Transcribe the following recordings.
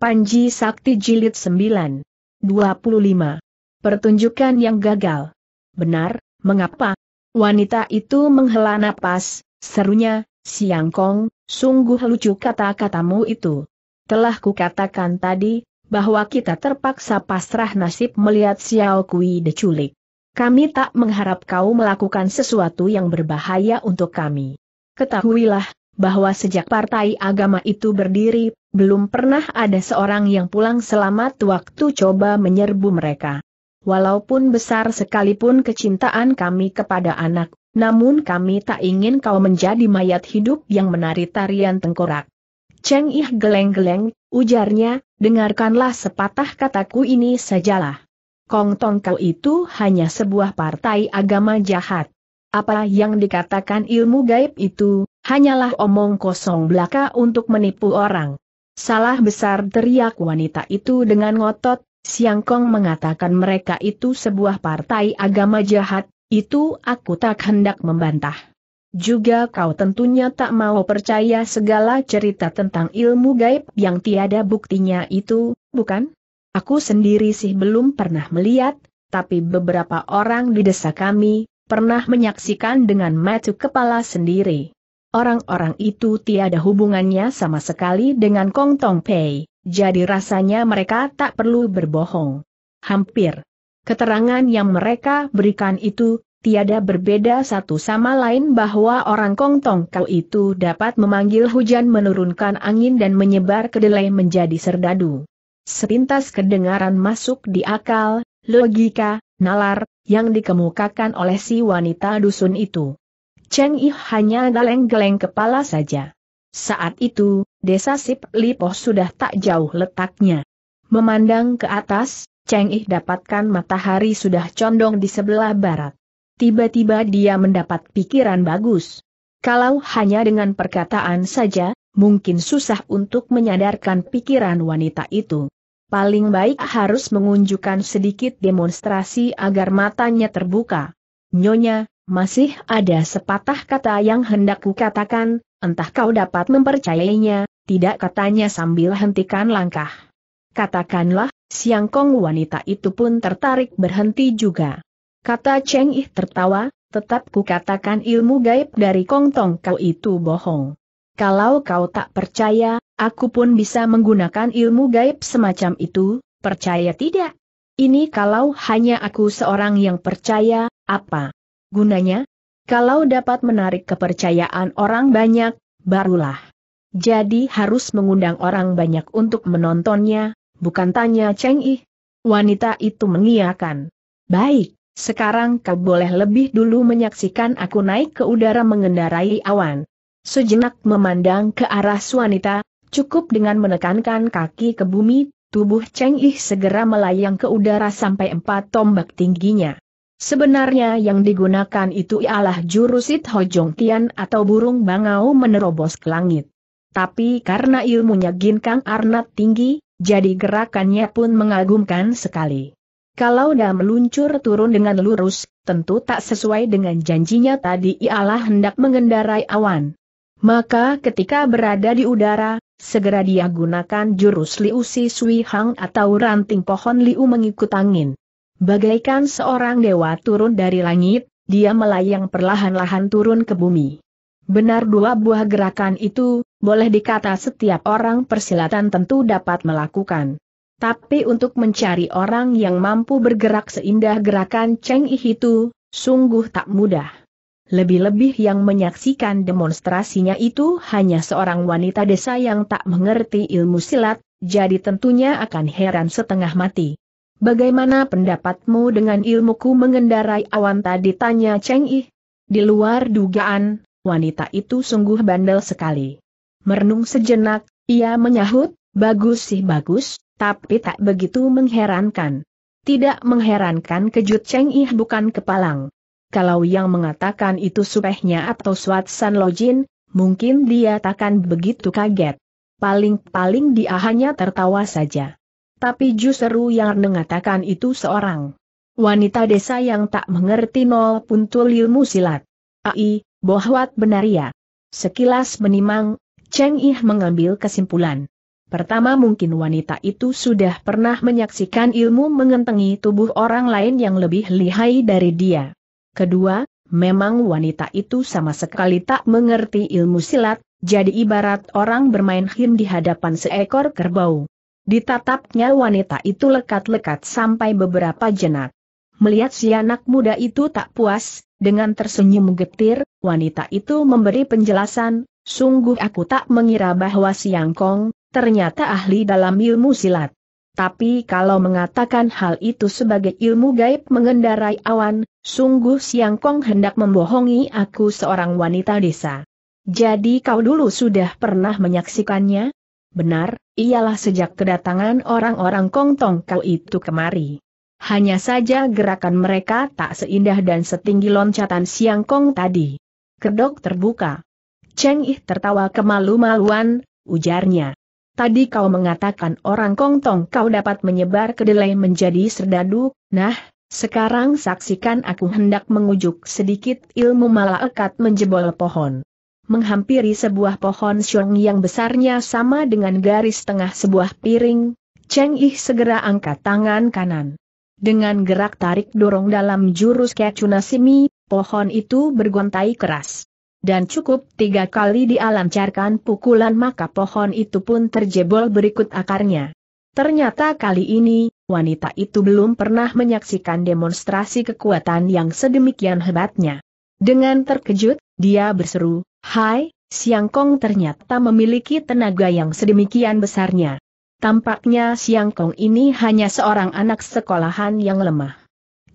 Panji Sakti Jilid 9. 25. Pertunjukan yang gagal. Benar, mengapa? Wanita itu menghela napas, serunya, Siang Kong, sungguh lucu kata-katamu itu. Telah kukatakan tadi, bahwa kita terpaksa pasrah nasib melihat Xiao Kui diculik. Kami tak mengharap kau melakukan sesuatu yang berbahaya untuk kami. Ketahuilah, bahwa sejak partai agama itu berdiri, belum pernah ada seorang yang pulang selamat waktu coba menyerbu mereka. Walaupun besar sekalipun kecintaan kami kepada anak, namun kami tak ingin kau menjadi mayat hidup yang menari tarian tengkorak. Cheng Ih geleng-geleng, ujarnya, dengarkanlah sepatah kataku ini sajalah. Kong Tong Kau itu hanya sebuah partai agama jahat. Apa yang dikatakan ilmu gaib itu, hanyalah omong kosong belaka untuk menipu orang. Salah besar teriak wanita itu dengan ngotot, Siang Kong mengatakan mereka itu sebuah partai agama jahat, itu aku tak hendak membantah. Juga kau tentunya tak mau percaya segala cerita tentang ilmu gaib yang tiada buktinya itu, bukan? Aku sendiri sih belum pernah melihat, tapi beberapa orang di desa kami, pernah menyaksikan dengan mata kepala sendiri. Orang-orang itu tiada hubungannya sama sekali dengan Kong Tong Pei, jadi rasanya mereka tak perlu berbohong. Hampir. Keterangan yang mereka berikan itu, tiada berbeda satu sama lain bahwa orang Kong Tong Kau itu dapat memanggil hujan menurunkan angin dan menyebar kedelai menjadi serdadu. Sepintas kedengaran masuk di akal, logika, nalar, yang dikemukakan oleh si wanita dusun itu. Cheng Yi hanya geleng-geleng kepala saja. Saat itu, desa Sip Lipoh sudah tak jauh letaknya. Memandang ke atas, Cheng Yi dapatkan matahari sudah condong di sebelah barat. Tiba-tiba dia mendapat pikiran bagus. Kalau hanya dengan perkataan saja, mungkin susah untuk menyadarkan pikiran wanita itu. Paling baik harus mengunjukkan sedikit demonstrasi agar matanya terbuka. Nyonya, masih ada sepatah kata yang hendak kukatakan, entah kau dapat mempercayainya, tidak katanya sambil hentikan langkah. Katakanlah, siang kong wanita itu pun tertarik berhenti juga. Kata Cheng Ih tertawa, tetap kukatakan ilmu gaib dari kong tong kau itu bohong. Kalau kau tak percaya, aku pun bisa menggunakan ilmu gaib semacam itu, percaya tidak? Ini kalau hanya aku seorang yang percaya, apa? Gunanya, kalau dapat menarik kepercayaan orang banyak, barulah. Jadi harus mengundang orang banyak untuk menontonnya, bukan tanya Cheng Yi Wanita itu mengiakan. Baik, sekarang kau boleh lebih dulu menyaksikan aku naik ke udara mengendarai awan. Sejenak memandang ke arah wanita, cukup dengan menekankan kaki ke bumi, tubuh Cheng Yi segera melayang ke udara sampai empat tombak tingginya. Sebenarnya yang digunakan itu ialah jurusit Hojong Tian atau burung bangau menerobos ke langit. Tapi karena ilmunya Ginkang Arnat tinggi, jadi gerakannya pun mengagumkan sekali. Kalau dia meluncur turun dengan lurus, tentu tak sesuai dengan janjinya tadi ialah hendak mengendarai awan. Maka ketika berada di udara, segera dia gunakan jurus Liu Sui Hang atau ranting pohon Liu mengikut angin. Bagaikan seorang dewa turun dari langit, dia melayang perlahan-lahan turun ke bumi. Benar dua buah gerakan itu, boleh dikata setiap orang persilatan tentu dapat melakukan. Tapi untuk mencari orang yang mampu bergerak seindah gerakan Cheng Yi itu, sungguh tak mudah. Lebih-lebih yang menyaksikan demonstrasinya itu hanya seorang wanita desa yang tak mengerti ilmu silat, jadi tentunya akan heran setengah mati. Bagaimana pendapatmu dengan ilmuku mengendarai awan tadi tanya Cheng Yi. Di luar dugaan, wanita itu sungguh bandel sekali. Merenung sejenak, ia menyahut, bagus sih bagus, tapi tak begitu mengherankan. Tidak mengherankan kejut Cheng Yi bukan kepalang. Kalau yang mengatakan itu supehnya atau San Lojin, mungkin dia takkan begitu kaget. Paling-paling dia hanya tertawa saja tapi justru yang mengatakan itu seorang wanita desa yang tak mengerti nol puntul ilmu silat. Ai, bohwat benar ya. Sekilas menimang, Cheng Ih mengambil kesimpulan. Pertama mungkin wanita itu sudah pernah menyaksikan ilmu mengentengi tubuh orang lain yang lebih lihai dari dia. Kedua, memang wanita itu sama sekali tak mengerti ilmu silat, jadi ibarat orang bermain him di hadapan seekor kerbau. Ditatapnya wanita itu lekat-lekat sampai beberapa jenak. Melihat si anak muda itu tak puas, dengan tersenyum getir, wanita itu memberi penjelasan, sungguh aku tak mengira bahwa Siang Kong, ternyata ahli dalam ilmu silat. Tapi kalau mengatakan hal itu sebagai ilmu gaib mengendarai awan, sungguh Siang Kong hendak membohongi aku seorang wanita desa. Jadi kau dulu sudah pernah menyaksikannya? Benar, ialah sejak kedatangan orang-orang Kongtong kau itu kemari. Hanya saja gerakan mereka tak seindah dan setinggi loncatan Siang Kong tadi. Kedok terbuka. Cheng Ih tertawa kemalu-maluan, ujarnya. Tadi kau mengatakan orang Kongtong kau dapat menyebar kedelai menjadi serdadu, nah, sekarang saksikan aku hendak mengujuk sedikit ilmu malaikat menjebol pohon menghampiri sebuah pohon siung yang besarnya sama dengan garis tengah sebuah piring, Cheng Yi segera angkat tangan kanan. Dengan gerak tarik dorong dalam jurus Kecunasimi, pohon itu bergontai keras. Dan cukup tiga kali dialancarkan pukulan maka pohon itu pun terjebol berikut akarnya. Ternyata kali ini, wanita itu belum pernah menyaksikan demonstrasi kekuatan yang sedemikian hebatnya. Dengan terkejut, dia berseru, Hai, Siang Kong ternyata memiliki tenaga yang sedemikian besarnya. Tampaknya Siang Kong ini hanya seorang anak sekolahan yang lemah.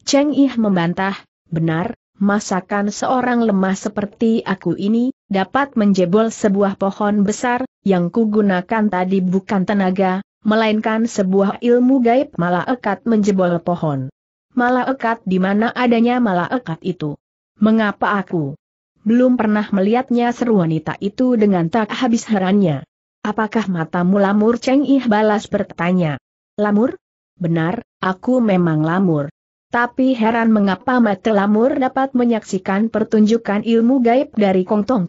Cheng Ih membantah, benar, masakan seorang lemah seperti aku ini, dapat menjebol sebuah pohon besar, yang kugunakan tadi bukan tenaga, melainkan sebuah ilmu gaib malah ekat menjebol pohon. Malah ekat di mana adanya malah ekat itu? Mengapa aku belum pernah melihatnya seru wanita itu dengan tak habis herannya. Apakah matamu lamur Cheng Ih balas bertanya. Lamur? Benar, aku memang lamur. Tapi heran mengapa mata lamur dapat menyaksikan pertunjukan ilmu gaib dari Kong Tong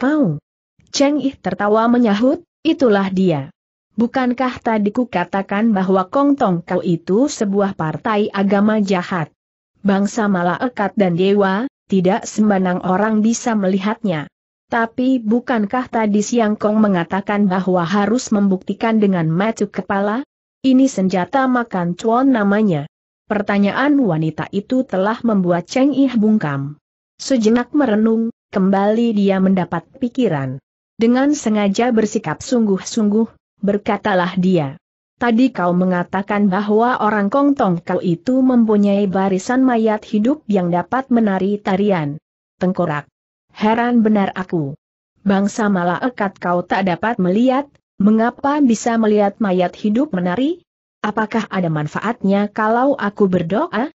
Cheng Ih tertawa menyahut, itulah dia. Bukankah tadi ku katakan bahwa Kong Tong Kau itu sebuah partai agama jahat? Bangsa malah Malaekat dan Dewa, tidak sembarang orang bisa melihatnya. Tapi bukankah tadi Siang Kong mengatakan bahwa harus membuktikan dengan mata kepala? Ini senjata makan cuan namanya. Pertanyaan wanita itu telah membuat Cheng Ih bungkam. Sejenak merenung, kembali dia mendapat pikiran. Dengan sengaja bersikap sungguh-sungguh, berkatalah dia. Tadi kau mengatakan bahwa orang kongtong kau itu mempunyai barisan mayat hidup yang dapat menari tarian. Tengkorak. Heran benar aku. Bangsa ekat kau tak dapat melihat, mengapa bisa melihat mayat hidup menari? Apakah ada manfaatnya kalau aku berdoa?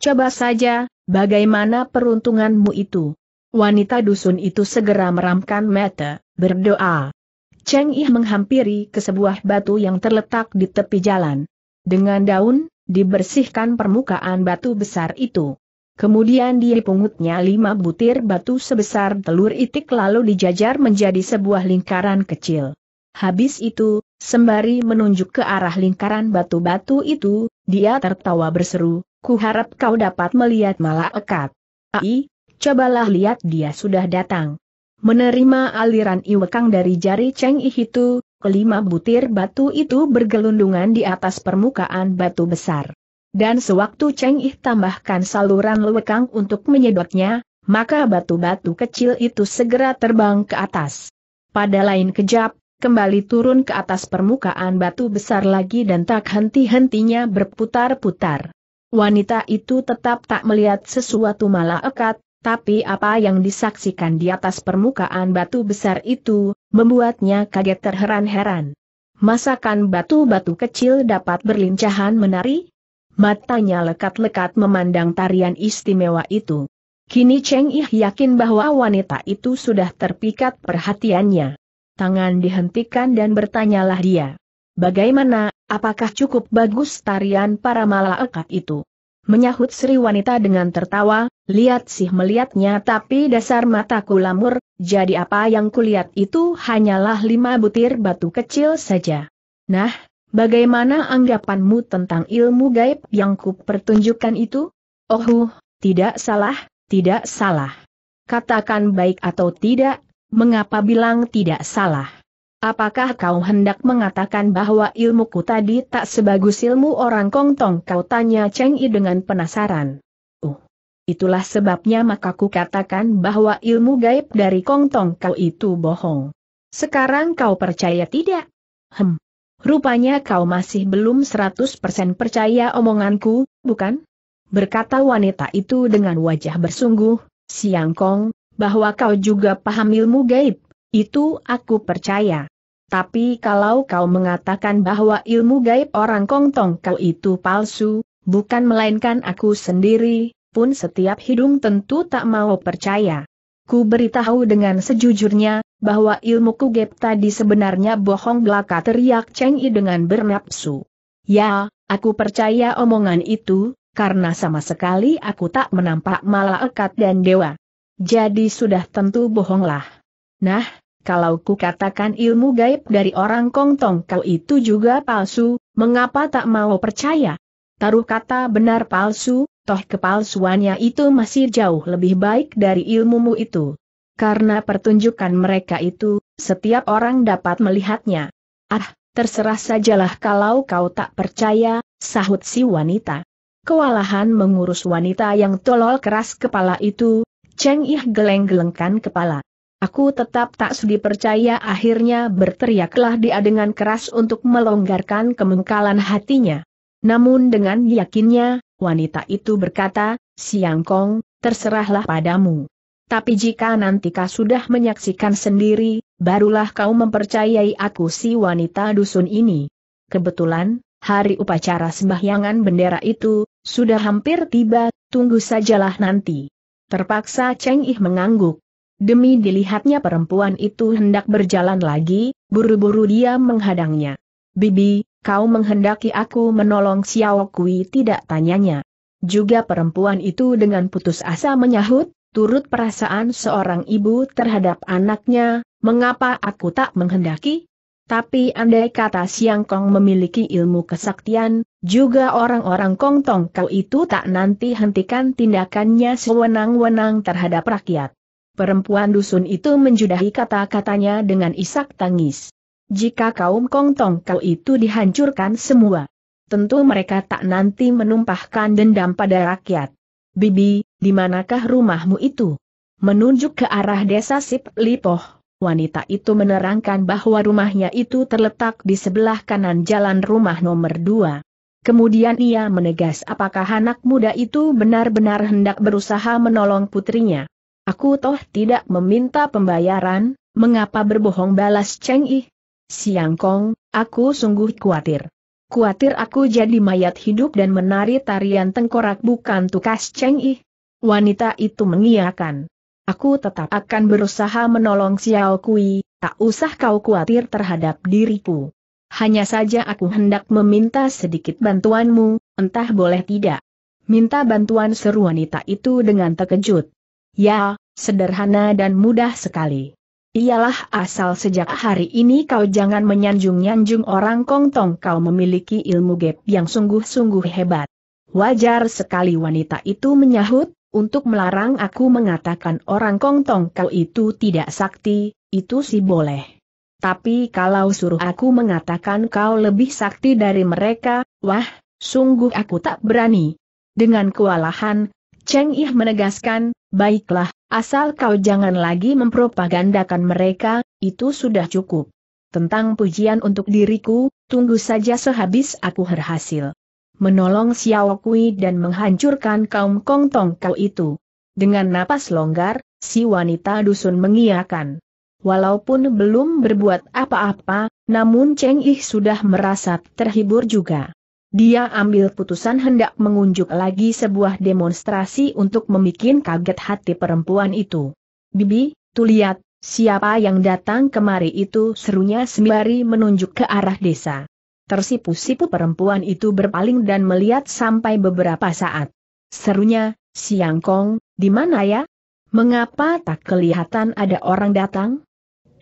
Coba saja, bagaimana peruntunganmu itu? Wanita dusun itu segera meramkan mata, berdoa. Cheng Yi menghampiri ke sebuah batu yang terletak di tepi jalan. Dengan daun, dibersihkan permukaan batu besar itu. Kemudian dipungutnya lima butir batu sebesar telur itik lalu dijajar menjadi sebuah lingkaran kecil. Habis itu, sembari menunjuk ke arah lingkaran batu-batu itu, dia tertawa berseru, "Kuharap kau dapat melihat malaikat. Ai, cobalah lihat dia sudah datang. Menerima aliran iwekang dari jari Cheng itu, kelima butir batu itu bergelundungan di atas permukaan batu besar. Dan sewaktu Cheng Ih tambahkan saluran lewekang untuk menyedotnya, maka batu-batu kecil itu segera terbang ke atas. Pada lain kejap, kembali turun ke atas permukaan batu besar lagi dan tak henti-hentinya berputar-putar. Wanita itu tetap tak melihat sesuatu malah ekat, tapi apa yang disaksikan di atas permukaan batu besar itu, membuatnya kaget terheran-heran. Masakan batu-batu kecil dapat berlincahan menari? Matanya lekat-lekat memandang tarian istimewa itu. Kini Cheng Ih yakin bahwa wanita itu sudah terpikat perhatiannya. Tangan dihentikan dan bertanyalah dia. Bagaimana, apakah cukup bagus tarian para malaikat itu? Menyahut Sri Wanita dengan tertawa, lihat sih melihatnya tapi dasar mataku lamur, jadi apa yang kulihat itu hanyalah lima butir batu kecil saja. Nah, bagaimana anggapanmu tentang ilmu gaib yang kupertunjukkan itu? Oh, uh, tidak salah, tidak salah. Katakan baik atau tidak, mengapa bilang tidak salah? Apakah kau hendak mengatakan bahwa ilmuku tadi tak sebagus ilmu orang kongtong kau tanya Cheng Yi dengan penasaran. Uh, itulah sebabnya maka ku katakan bahwa ilmu gaib dari kongtong kau itu bohong. Sekarang kau percaya tidak? Hem, rupanya kau masih belum 100% percaya omonganku, bukan? Berkata wanita itu dengan wajah bersungguh, Siang Kong, bahwa kau juga paham ilmu gaib, itu aku percaya. Tapi kalau kau mengatakan bahwa ilmu gaib orang kongtong kau itu palsu, bukan melainkan aku sendiri, pun setiap hidung tentu tak mau percaya. Ku beritahu dengan sejujurnya, bahwa ilmu ku gaib tadi sebenarnya bohong belaka teriak Cheng Yi dengan bernapsu. Ya, aku percaya omongan itu, karena sama sekali aku tak menampak malaikat dan dewa. Jadi sudah tentu bohonglah. Nah, kalau ku katakan ilmu gaib dari orang kongtong kau itu juga palsu, mengapa tak mau percaya? Taruh kata benar palsu, toh kepalsuannya itu masih jauh lebih baik dari ilmumu itu. Karena pertunjukan mereka itu, setiap orang dapat melihatnya. Ah, terserah sajalah kalau kau tak percaya, sahut si wanita. Kewalahan mengurus wanita yang tolol keras kepala itu, Cheng Ih geleng-gelengkan kepala. Aku tetap tak sudi percaya akhirnya berteriaklah dia dengan keras untuk melonggarkan kemengkalan hatinya. Namun dengan yakinnya, wanita itu berkata, Siang Kong, terserahlah padamu. Tapi jika nanti kau sudah menyaksikan sendiri, barulah kau mempercayai aku si wanita dusun ini. Kebetulan, hari upacara sembahyangan bendera itu, sudah hampir tiba, tunggu sajalah nanti. Terpaksa Cheng Ih mengangguk. Demi dilihatnya perempuan itu hendak berjalan lagi, buru-buru dia menghadangnya. Bibi, kau menghendaki aku menolong Xiao Kui tidak tanyanya. Juga perempuan itu dengan putus asa menyahut, turut perasaan seorang ibu terhadap anaknya, mengapa aku tak menghendaki? Tapi andai kata Siang Kong memiliki ilmu kesaktian, juga orang-orang Kong Tong Kau itu tak nanti hentikan tindakannya sewenang-wenang terhadap rakyat. Perempuan dusun itu menjudahi kata-katanya dengan isak tangis. Jika kaum kongtong kau itu dihancurkan semua, tentu mereka tak nanti menumpahkan dendam pada rakyat. Bibi, di manakah rumahmu itu? Menunjuk ke arah desa Sip Lipoh, wanita itu menerangkan bahwa rumahnya itu terletak di sebelah kanan jalan rumah nomor dua. Kemudian ia menegas apakah anak muda itu benar-benar hendak berusaha menolong putrinya. Aku toh tidak meminta pembayaran, mengapa berbohong balas Cheng Yi, Siang Kong, aku sungguh khawatir. khawatir aku jadi mayat hidup dan menari tarian tengkorak bukan tukas Cheng Yi. Wanita itu mengiakan. Aku tetap akan berusaha menolong Xiao Kui, tak usah kau khawatir terhadap diriku. Hanya saja aku hendak meminta sedikit bantuanmu, entah boleh tidak. Minta bantuan seru wanita itu dengan terkejut. Ya, sederhana dan mudah sekali. Ialah asal sejak hari ini kau jangan menyanjung-nyanjung orang kongtong kau memiliki ilmu gap yang sungguh-sungguh hebat. Wajar sekali wanita itu menyahut, untuk melarang aku mengatakan orang kongtong kau itu tidak sakti, itu sih boleh. Tapi kalau suruh aku mengatakan kau lebih sakti dari mereka, wah, sungguh aku tak berani. Dengan kewalahan, Cheng Ih menegaskan, Baiklah, asal kau jangan lagi mempropagandakan mereka, itu sudah cukup. Tentang pujian untuk diriku, tunggu saja sehabis aku berhasil menolong Xiao Kui dan menghancurkan kaum Kong Tong Kau itu. Dengan napas longgar, si wanita dusun mengiakan. Walaupun belum berbuat apa-apa, namun Cheng Yi sudah merasa terhibur juga. Dia ambil putusan hendak mengunjuk lagi sebuah demonstrasi untuk membuat kaget hati perempuan itu. Bibi, tu lihat, siapa yang datang kemari itu serunya sembari menunjuk ke arah desa. Tersipu-sipu perempuan itu berpaling dan melihat sampai beberapa saat. Serunya, Siangkong, di mana ya? Mengapa tak kelihatan ada orang datang?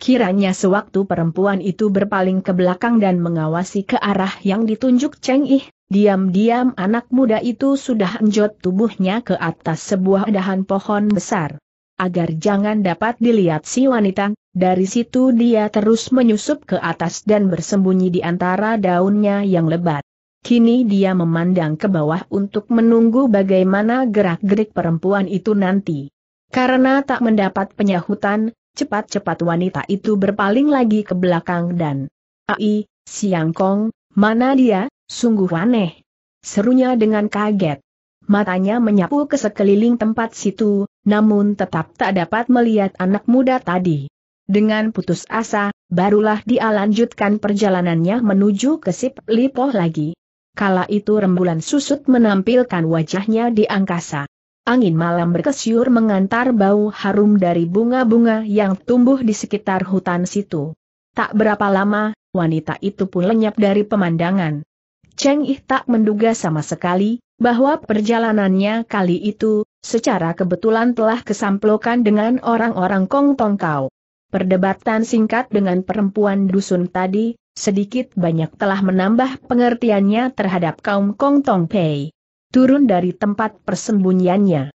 Kiranya sewaktu perempuan itu berpaling ke belakang dan mengawasi ke arah yang ditunjuk Cheng Ih, diam-diam anak muda itu sudah enjot tubuhnya ke atas sebuah dahan pohon besar. Agar jangan dapat dilihat si wanita, dari situ dia terus menyusup ke atas dan bersembunyi di antara daunnya yang lebat. Kini dia memandang ke bawah untuk menunggu bagaimana gerak-gerik perempuan itu nanti. Karena tak mendapat penyahutan, Cepat-cepat wanita itu berpaling lagi ke belakang dan... Ai, Siang Kong, mana dia, sungguh aneh. Serunya dengan kaget. Matanya menyapu ke sekeliling tempat situ, namun tetap tak dapat melihat anak muda tadi. Dengan putus asa, barulah dia lanjutkan perjalanannya menuju ke Sip Lipoh lagi. Kala itu rembulan susut menampilkan wajahnya di angkasa. Angin malam berkesyur mengantar bau harum dari bunga-bunga yang tumbuh di sekitar hutan situ. Tak berapa lama, wanita itu pun lenyap dari pemandangan. Cheng Ih tak menduga sama sekali, bahwa perjalanannya kali itu, secara kebetulan telah kesamplokan dengan orang-orang Kong Tong Kau. Perdebatan singkat dengan perempuan dusun tadi, sedikit banyak telah menambah pengertiannya terhadap kaum Kong Tong Pei turun dari tempat persembunyiannya.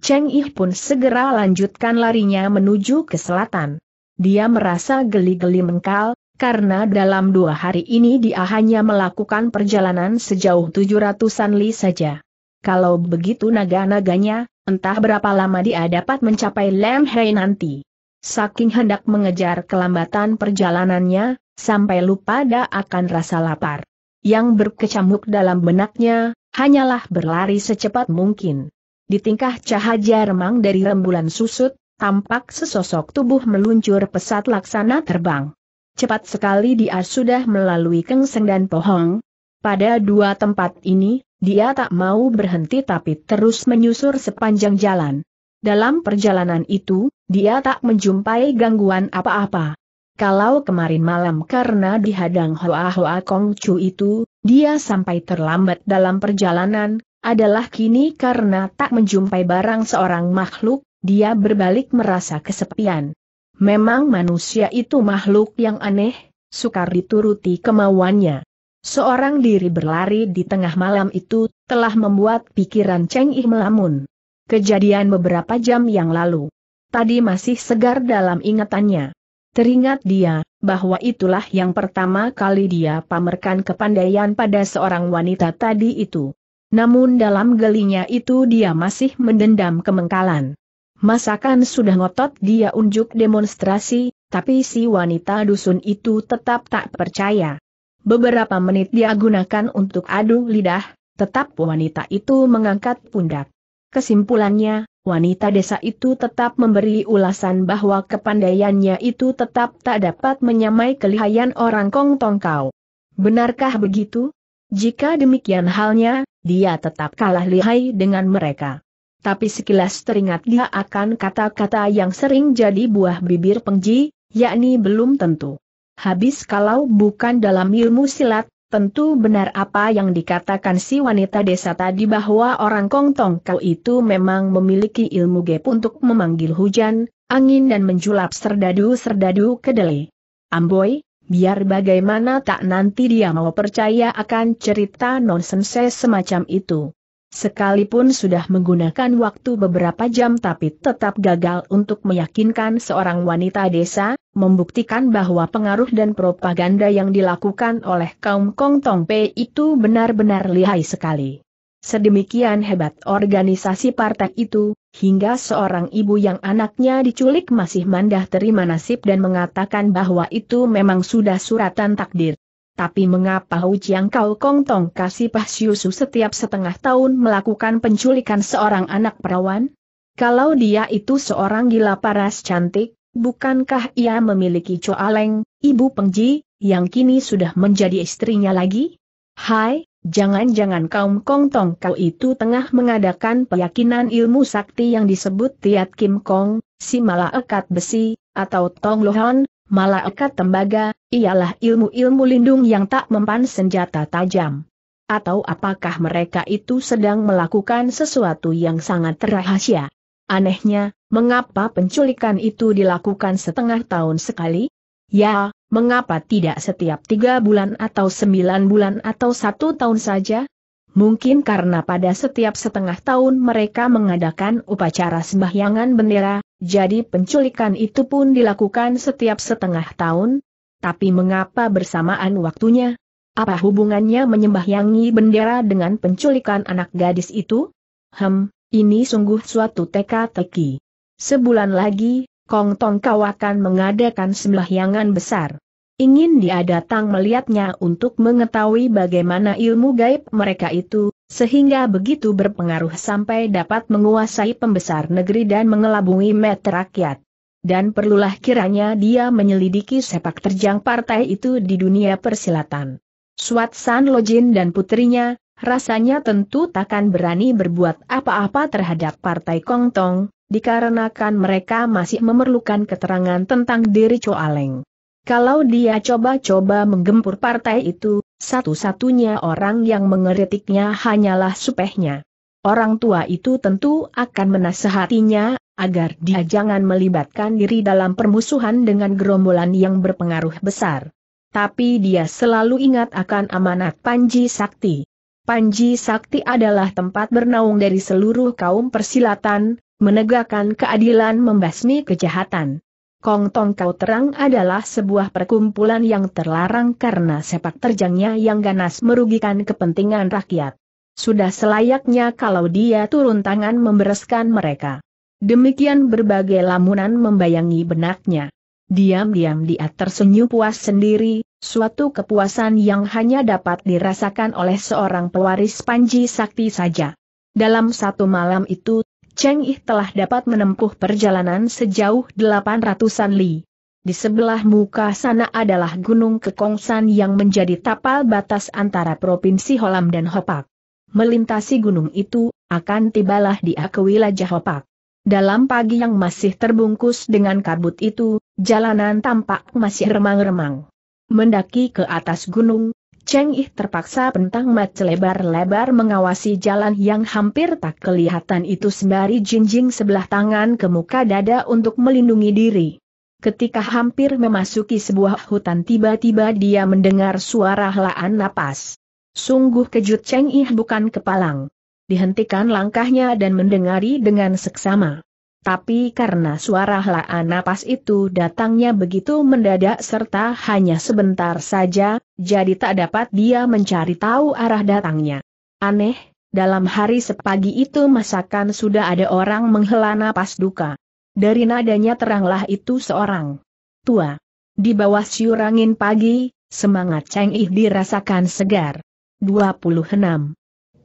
Cheng Yi pun segera lanjutkan larinya menuju ke selatan. Dia merasa geli-geli mengkal, karena dalam dua hari ini dia hanya melakukan perjalanan sejauh tujuh ratusan li saja. Kalau begitu naga-naganya, entah berapa lama dia dapat mencapai Lam Hai nanti. Saking hendak mengejar kelambatan perjalanannya, sampai lupa dia akan rasa lapar. Yang berkecamuk dalam benaknya, hanyalah berlari secepat mungkin. Di tingkah cahaya remang dari rembulan susut, tampak sesosok tubuh meluncur pesat laksana terbang. Cepat sekali dia sudah melalui kengseng dan pohong. Pada dua tempat ini, dia tak mau berhenti tapi terus menyusur sepanjang jalan. Dalam perjalanan itu, dia tak menjumpai gangguan apa-apa. Kalau kemarin malam karena dihadang Hoa Hoa Kong Chu itu, dia sampai terlambat dalam perjalanan, adalah kini karena tak menjumpai barang seorang makhluk, dia berbalik merasa kesepian. Memang manusia itu makhluk yang aneh, sukar dituruti kemauannya. Seorang diri berlari di tengah malam itu telah membuat pikiran Cheng Ih melamun. Kejadian beberapa jam yang lalu. Tadi masih segar dalam ingatannya. Teringat dia, bahwa itulah yang pertama kali dia pamerkan kepandaian pada seorang wanita tadi itu. Namun dalam gelinya itu dia masih mendendam kemengkalan. Masakan sudah ngotot dia unjuk demonstrasi, tapi si wanita dusun itu tetap tak percaya. Beberapa menit dia gunakan untuk adu lidah, tetap wanita itu mengangkat pundak. Kesimpulannya, wanita desa itu tetap memberi ulasan bahwa kepandaiannya itu tetap tak dapat menyamai kelihayan orang Kong Tongkau. Benarkah begitu? Jika demikian halnya, dia tetap kalah lihai dengan mereka. Tapi sekilas teringat dia akan kata-kata yang sering jadi buah bibir pengji, yakni belum tentu. Habis kalau bukan dalam ilmu silat, Tentu benar apa yang dikatakan si wanita desa tadi bahwa orang Kongtong kau itu memang memiliki ilmu gep untuk memanggil hujan, angin dan menjulap serdadu-serdadu kedelai. Amboi, biar bagaimana tak nanti dia mau percaya akan cerita nonsense semacam itu. Sekalipun sudah menggunakan waktu beberapa jam tapi tetap gagal untuk meyakinkan seorang wanita desa, membuktikan bahwa pengaruh dan propaganda yang dilakukan oleh kaum Kong Tong Pei itu benar-benar lihai sekali. Sedemikian hebat organisasi partai itu, hingga seorang ibu yang anaknya diculik masih mandah terima nasib dan mengatakan bahwa itu memang sudah suratan takdir. Tapi mengapa Hu Chiang Kau Kong Tong kasih Pah Siusu setiap setengah tahun melakukan penculikan seorang anak perawan? Kalau dia itu seorang gila paras cantik, Bukankah ia memiliki Coaleng, ibu Pengji, yang kini sudah menjadi istrinya lagi? Hai, jangan-jangan kaum Kong Tong kau itu tengah mengadakan keyakinan ilmu sakti yang disebut Tiat Kim Kong, si malaekat besi, atau Tong Lohan, malaekat tembaga, ialah ilmu-ilmu lindung yang tak mempan senjata tajam. Atau apakah mereka itu sedang melakukan sesuatu yang sangat rahasia? Anehnya, mengapa penculikan itu dilakukan setengah tahun sekali? Ya, mengapa tidak setiap tiga bulan atau sembilan bulan atau satu tahun saja? Mungkin karena pada setiap setengah tahun mereka mengadakan upacara sembahyangan bendera, jadi penculikan itu pun dilakukan setiap setengah tahun. Tapi mengapa bersamaan waktunya? Apa hubungannya menyembahyangi bendera dengan penculikan anak gadis itu? Hem, ini sungguh suatu teka-teki. Sebulan lagi, Kong Tong Kau akan mengadakan sembahyangan besar. Ingin dia datang melihatnya untuk mengetahui bagaimana ilmu gaib mereka itu, sehingga begitu berpengaruh sampai dapat menguasai pembesar negeri dan mengelabui meter rakyat. Dan perlulah kiranya dia menyelidiki sepak terjang partai itu di dunia persilatan. Suat San Lojin dan putrinya, rasanya tentu takkan berani berbuat apa-apa terhadap Partai Tong, dikarenakan mereka masih memerlukan keterangan tentang diri Coaleng. Kalau dia coba-coba menggempur partai itu, satu-satunya orang yang mengeritiknya hanyalah supehnya. Orang tua itu tentu akan menasehatinya, agar dia jangan melibatkan diri dalam permusuhan dengan gerombolan yang berpengaruh besar. Tapi dia selalu ingat akan amanat Panji Sakti. Panji Sakti adalah tempat bernaung dari seluruh kaum persilatan, menegakkan keadilan membasmi kejahatan. Kong Tong Kau Terang adalah sebuah perkumpulan yang terlarang karena sepak terjangnya yang ganas merugikan kepentingan rakyat. Sudah selayaknya kalau dia turun tangan membereskan mereka. Demikian berbagai lamunan membayangi benaknya. Diam-diam dia tersenyum puas sendiri, suatu kepuasan yang hanya dapat dirasakan oleh seorang pewaris Panji Sakti saja. Dalam satu malam itu, Cheng Yi telah dapat menempuh perjalanan sejauh delapan ratusan li. Di sebelah muka sana adalah Gunung Kekongsan yang menjadi tapal batas antara Provinsi Holam dan Hopak. Melintasi gunung itu, akan tibalah di ke Hopak. Dalam pagi yang masih terbungkus dengan kabut itu, jalanan tampak masih remang-remang. Mendaki ke atas gunung, Cheng Ih terpaksa pentang mat lebar-lebar mengawasi jalan yang hampir tak kelihatan itu sembari jinjing sebelah tangan ke muka dada untuk melindungi diri. Ketika hampir memasuki sebuah hutan tiba-tiba dia mendengar suara helaan napas. Sungguh kejut Cheng Ih bukan kepalang dihentikan langkahnya dan mendengari dengan seksama. Tapi karena suara helaan napas itu datangnya begitu mendadak serta hanya sebentar saja, jadi tak dapat dia mencari tahu arah datangnya. Aneh, dalam hari sepagi itu masakan sudah ada orang menghela napas duka. Dari nadanya teranglah itu seorang tua. Di bawah siurangin pagi, semangat Cheng Ih dirasakan segar. 26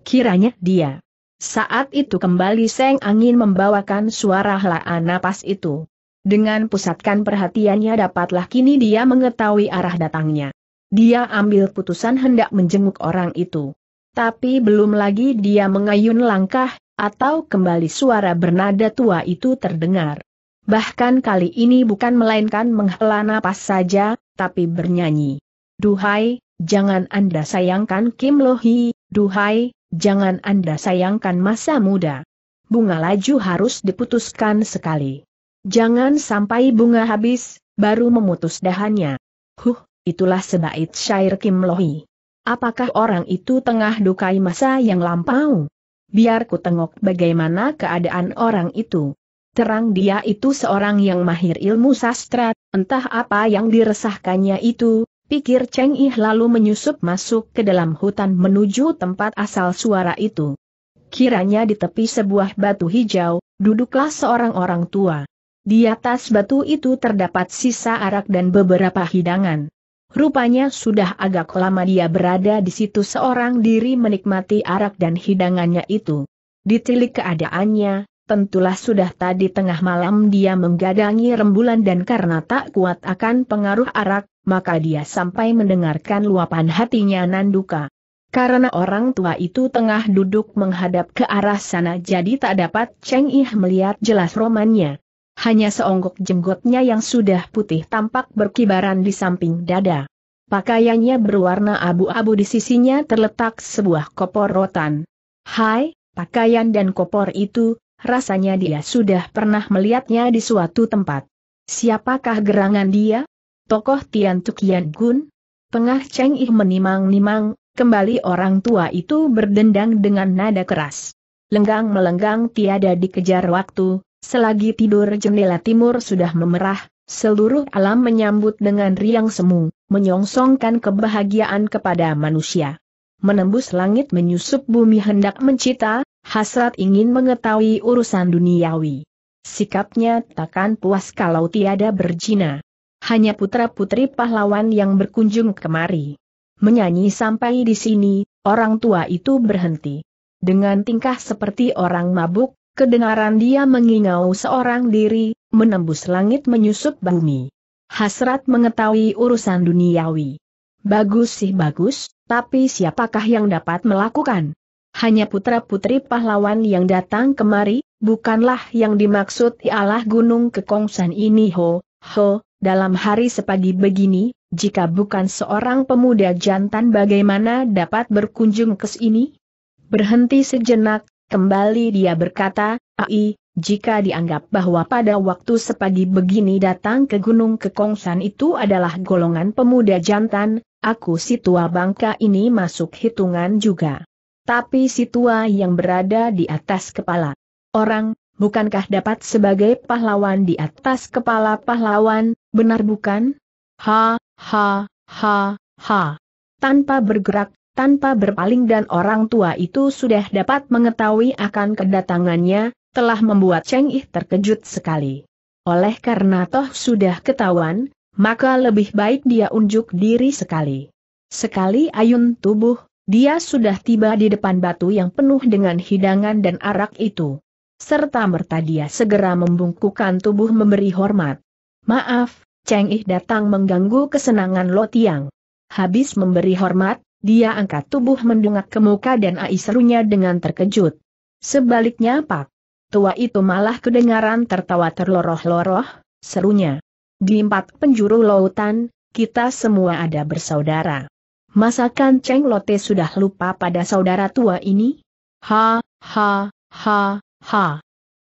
kiranya dia. Saat itu kembali Seng Angin membawakan suara helaan napas itu. Dengan pusatkan perhatiannya dapatlah kini dia mengetahui arah datangnya. Dia ambil putusan hendak menjenguk orang itu. Tapi belum lagi dia mengayun langkah, atau kembali suara bernada tua itu terdengar. Bahkan kali ini bukan melainkan menghela napas saja, tapi bernyanyi. Duhai, jangan Anda sayangkan Kim Lohi, duhai, jangan Anda sayangkan masa muda. Bunga laju harus diputuskan sekali. Jangan sampai bunga habis, baru memutus dahannya. Huh, itulah sebaik syair Kim Lohi. Apakah orang itu tengah dukai masa yang lampau? Biar ku tengok bagaimana keadaan orang itu. Terang dia itu seorang yang mahir ilmu sastra, entah apa yang diresahkannya itu, pikir Cheng Ih lalu menyusup masuk ke dalam hutan menuju tempat asal suara itu. Kiranya di tepi sebuah batu hijau, duduklah seorang orang tua. Di atas batu itu terdapat sisa arak dan beberapa hidangan. Rupanya sudah agak lama dia berada di situ seorang diri menikmati arak dan hidangannya itu. Ditilik keadaannya, tentulah sudah tadi tengah malam dia menggadangi rembulan dan karena tak kuat akan pengaruh arak, maka dia sampai mendengarkan luapan hatinya Nanduka. Karena orang tua itu tengah duduk menghadap ke arah sana jadi tak dapat Cheng Ih melihat jelas romannya. Hanya seonggok jenggotnya yang sudah putih tampak berkibaran di samping dada. Pakaiannya berwarna abu-abu di sisinya terletak sebuah kopor rotan. Hai, pakaian dan kopor itu, rasanya dia sudah pernah melihatnya di suatu tempat. Siapakah gerangan dia? tokoh Tian Tukian Gun? Pengah Cheng Ih menimang-nimang, kembali orang tua itu berdendang dengan nada keras. Lenggang melenggang tiada dikejar waktu, selagi tidur jendela timur sudah memerah, seluruh alam menyambut dengan riang semu, menyongsongkan kebahagiaan kepada manusia. Menembus langit menyusup bumi hendak mencita, hasrat ingin mengetahui urusan duniawi. Sikapnya takkan puas kalau tiada berjina hanya putra-putri pahlawan yang berkunjung kemari. Menyanyi sampai di sini, orang tua itu berhenti. Dengan tingkah seperti orang mabuk, kedengaran dia mengingau seorang diri, menembus langit menyusup bumi. Hasrat mengetahui urusan duniawi. Bagus sih bagus, tapi siapakah yang dapat melakukan? Hanya putra-putri pahlawan yang datang kemari, bukanlah yang dimaksud ialah gunung kekongsan ini ho, ho, dalam hari sepagi begini, jika bukan seorang pemuda jantan bagaimana dapat berkunjung ke sini? Berhenti sejenak, kembali dia berkata, Ai, jika dianggap bahwa pada waktu sepagi begini datang ke Gunung Kekongsan itu adalah golongan pemuda jantan, aku si tua bangka ini masuk hitungan juga. Tapi si tua yang berada di atas kepala orang, bukankah dapat sebagai pahlawan di atas kepala pahlawan, Benar bukan? Ha, ha, ha, ha. Tanpa bergerak, tanpa berpaling dan orang tua itu sudah dapat mengetahui akan kedatangannya, telah membuat Cheng Yi terkejut sekali. Oleh karena toh sudah ketahuan, maka lebih baik dia unjuk diri sekali. Sekali ayun tubuh, dia sudah tiba di depan batu yang penuh dengan hidangan dan arak itu. Serta merta dia segera membungkukkan tubuh memberi hormat. Maaf, Cheng Ih datang mengganggu kesenangan Lo Tiang. Habis memberi hormat, dia angkat tubuh mendungak ke muka dan Ai serunya dengan terkejut. Sebaliknya Pak. Tua itu malah kedengaran tertawa terloroh-loroh, serunya. Di empat penjuru lautan, kita semua ada bersaudara. Masakan Cheng Lote sudah lupa pada saudara tua ini? Ha, ha, ha, ha.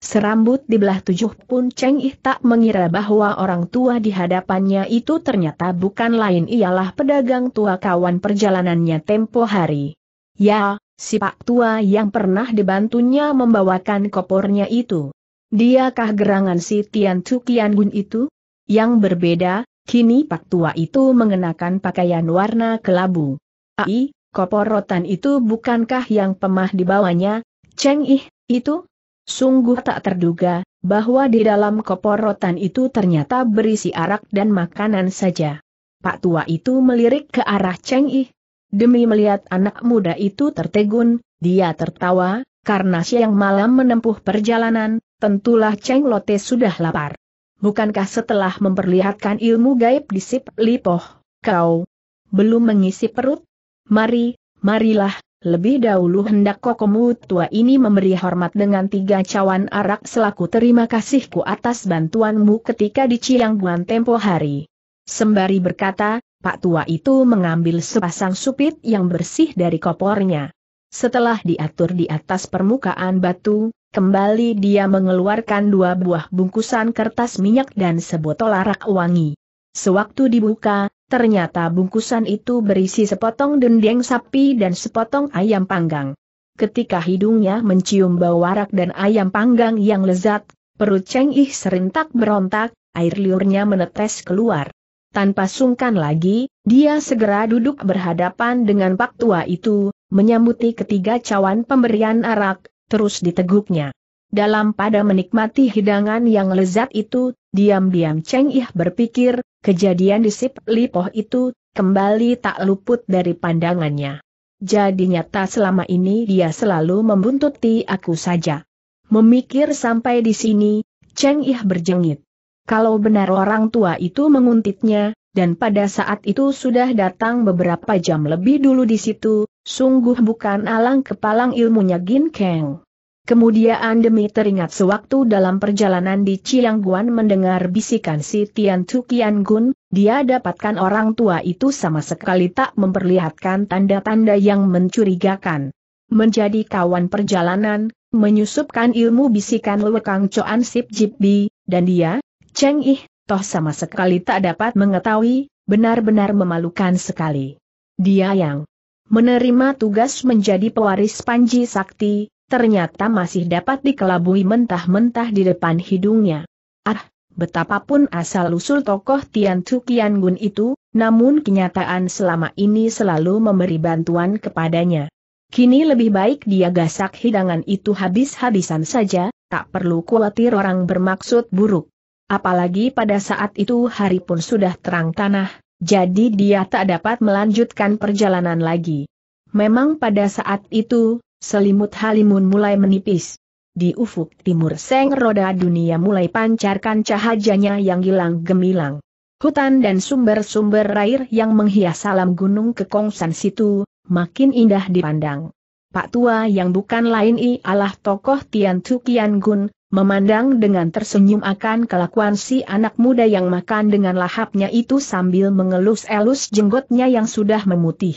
Serambut di belah tujuh pun Cheng Ih tak mengira bahwa orang tua di hadapannya itu ternyata bukan lain ialah pedagang tua kawan perjalanannya tempo hari. Ya, si pak tua yang pernah dibantunya membawakan kopornya itu. Diakah gerangan si Tian Tukian Kian Gun itu? Yang berbeda, kini pak tua itu mengenakan pakaian warna kelabu. Ai, kopor rotan itu bukankah yang pemah dibawanya, Cheng Ih, itu? Sungguh tak terduga, bahwa di dalam koporotan itu ternyata berisi arak dan makanan saja. Pak tua itu melirik ke arah Cheng Yi. Demi melihat anak muda itu tertegun, dia tertawa, karena siang malam menempuh perjalanan, tentulah Cheng Lote sudah lapar. Bukankah setelah memperlihatkan ilmu gaib di Sip Lipoh, kau belum mengisi perut? Mari, marilah, lebih dahulu hendak kokomu tua ini memberi hormat dengan tiga cawan arak selaku terima kasihku atas bantuanmu ketika di Cianguan tempo hari. Sembari berkata, Pak tua itu mengambil sepasang supit yang bersih dari kopornya. Setelah diatur di atas permukaan batu, kembali dia mengeluarkan dua buah bungkusan kertas minyak dan sebotol arak wangi. Sewaktu dibuka, Ternyata bungkusan itu berisi sepotong dendeng sapi dan sepotong ayam panggang. Ketika hidungnya mencium bau warak dan ayam panggang yang lezat, perut Cheng Ih serentak berontak, air liurnya menetes keluar. Tanpa sungkan lagi, dia segera duduk berhadapan dengan pak tua itu, menyambuti ketiga cawan pemberian arak, terus diteguknya. Dalam pada menikmati hidangan yang lezat itu, diam-diam Cheng Ih berpikir, Kejadian di Sip Lipoh itu, kembali tak luput dari pandangannya. Jadi nyata selama ini dia selalu membuntuti aku saja. Memikir sampai di sini, Cheng Ih berjengit. Kalau benar orang tua itu menguntitnya, dan pada saat itu sudah datang beberapa jam lebih dulu di situ, sungguh bukan alang kepalang ilmunya Gin Kang. Kemudian demi teringat sewaktu dalam perjalanan di Cilangguan mendengar bisikan si Tian Tu Kian Gun, dia dapatkan orang tua itu sama sekali tak memperlihatkan tanda-tanda yang mencurigakan. Menjadi kawan perjalanan, menyusupkan ilmu bisikan Kang Choan Sip Jip Di, dan dia, Cheng Ih, toh sama sekali tak dapat mengetahui, benar-benar memalukan sekali. Dia yang menerima tugas menjadi pewaris Panji Sakti, ternyata masih dapat dikelabui mentah-mentah di depan hidungnya. Ah, betapapun asal-usul tokoh Tian Tu Kian Gun itu, namun kenyataan selama ini selalu memberi bantuan kepadanya. Kini lebih baik dia gasak hidangan itu habis-habisan saja, tak perlu khawatir orang bermaksud buruk. Apalagi pada saat itu hari pun sudah terang tanah, jadi dia tak dapat melanjutkan perjalanan lagi. Memang pada saat itu, selimut halimun mulai menipis. Di ufuk timur seng roda dunia mulai pancarkan cahajanya yang hilang gemilang. Hutan dan sumber-sumber air yang menghias alam gunung kekongsan situ, makin indah dipandang. Pak Tua yang bukan lain ialah tokoh Tian Tu Kian Gun, memandang dengan tersenyum akan kelakuan si anak muda yang makan dengan lahapnya itu sambil mengelus-elus jenggotnya yang sudah memutih.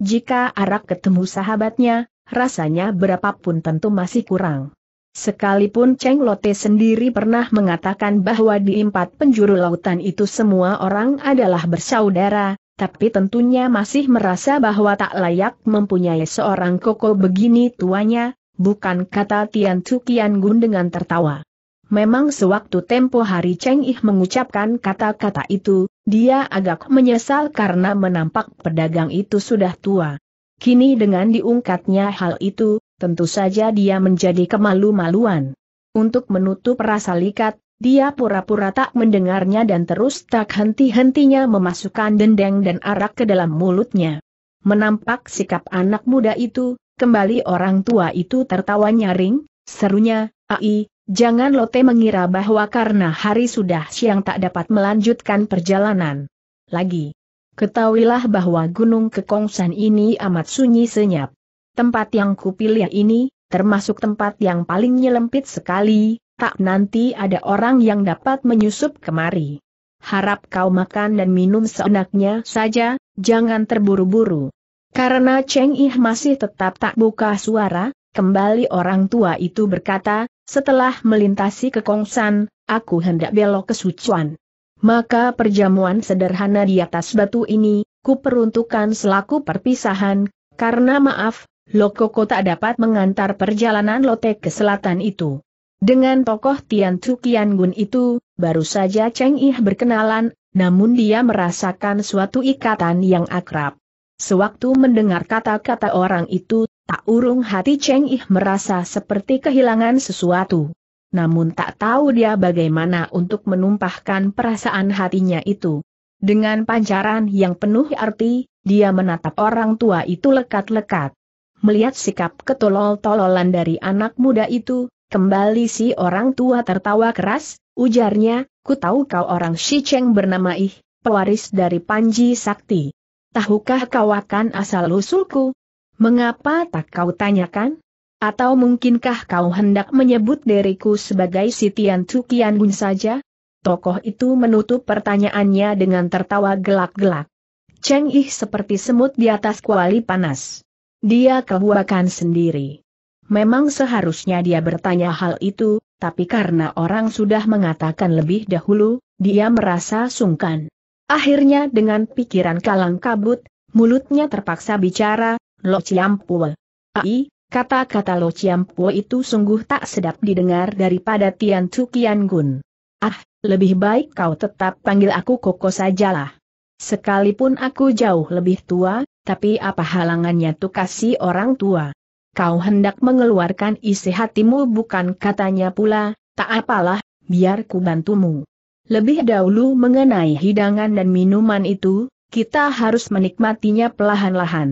Jika Arak ketemu sahabatnya, rasanya berapapun tentu masih kurang. Sekalipun Cheng Lote sendiri pernah mengatakan bahwa di empat penjuru lautan itu semua orang adalah bersaudara, tapi tentunya masih merasa bahwa tak layak mempunyai seorang koko begini tuanya, bukan kata Tian Tu Kian Gun dengan tertawa. Memang sewaktu tempo hari Cheng Ih mengucapkan kata-kata itu, dia agak menyesal karena menampak pedagang itu sudah tua. Kini dengan diungkatnya hal itu, tentu saja dia menjadi kemalu-maluan. Untuk menutup rasa likat, dia pura-pura tak mendengarnya dan terus tak henti-hentinya memasukkan dendeng dan arak ke dalam mulutnya. Menampak sikap anak muda itu, kembali orang tua itu tertawa nyaring, serunya, Ai, jangan Lote mengira bahwa karena hari sudah siang tak dapat melanjutkan perjalanan. Lagi, Ketahuilah bahwa Gunung Kekongsan ini amat sunyi senyap. Tempat yang kupilih ini, termasuk tempat yang paling nyelempit sekali, tak nanti ada orang yang dapat menyusup kemari. Harap kau makan dan minum seenaknya saja, jangan terburu-buru. Karena Cheng Ih masih tetap tak buka suara, kembali orang tua itu berkata, setelah melintasi kekongsan, aku hendak belok ke Sucuan. Maka perjamuan sederhana di atas batu ini, ku peruntukkan selaku perpisahan, karena maaf, Lokoko tak dapat mengantar perjalanan Lotek ke selatan itu. Dengan tokoh Tian Gun itu, baru saja Cheng Ih berkenalan, namun dia merasakan suatu ikatan yang akrab. Sewaktu mendengar kata-kata orang itu, tak urung hati Cheng Ih merasa seperti kehilangan sesuatu namun tak tahu dia bagaimana untuk menumpahkan perasaan hatinya itu. Dengan pancaran yang penuh arti, dia menatap orang tua itu lekat-lekat. Melihat sikap ketolol-tololan dari anak muda itu, kembali si orang tua tertawa keras, ujarnya, ku tahu kau orang Shicheng bernama Ih, pewaris dari Panji Sakti. Tahukah kau akan asal-usulku? Mengapa tak kau tanyakan? Atau mungkinkah kau hendak menyebut diriku sebagai si Tian Gun saja? Tokoh itu menutup pertanyaannya dengan tertawa gelak-gelak. Cheng Ih seperti semut di atas kuali panas. Dia kehuakan sendiri. Memang seharusnya dia bertanya hal itu, tapi karena orang sudah mengatakan lebih dahulu, dia merasa sungkan. Akhirnya dengan pikiran kalang kabut, mulutnya terpaksa bicara, Lo Pue. Ai, Kata-kata Lo Chiam Po itu sungguh tak sedap didengar daripada Tian Chu Kian Gun. Ah, lebih baik kau tetap panggil aku Koko sajalah. Sekalipun aku jauh lebih tua, tapi apa halangannya tuh kasih orang tua. Kau hendak mengeluarkan isi hatimu bukan katanya pula, tak apalah, biar ku bantumu. Lebih dahulu mengenai hidangan dan minuman itu, kita harus menikmatinya pelahan lahan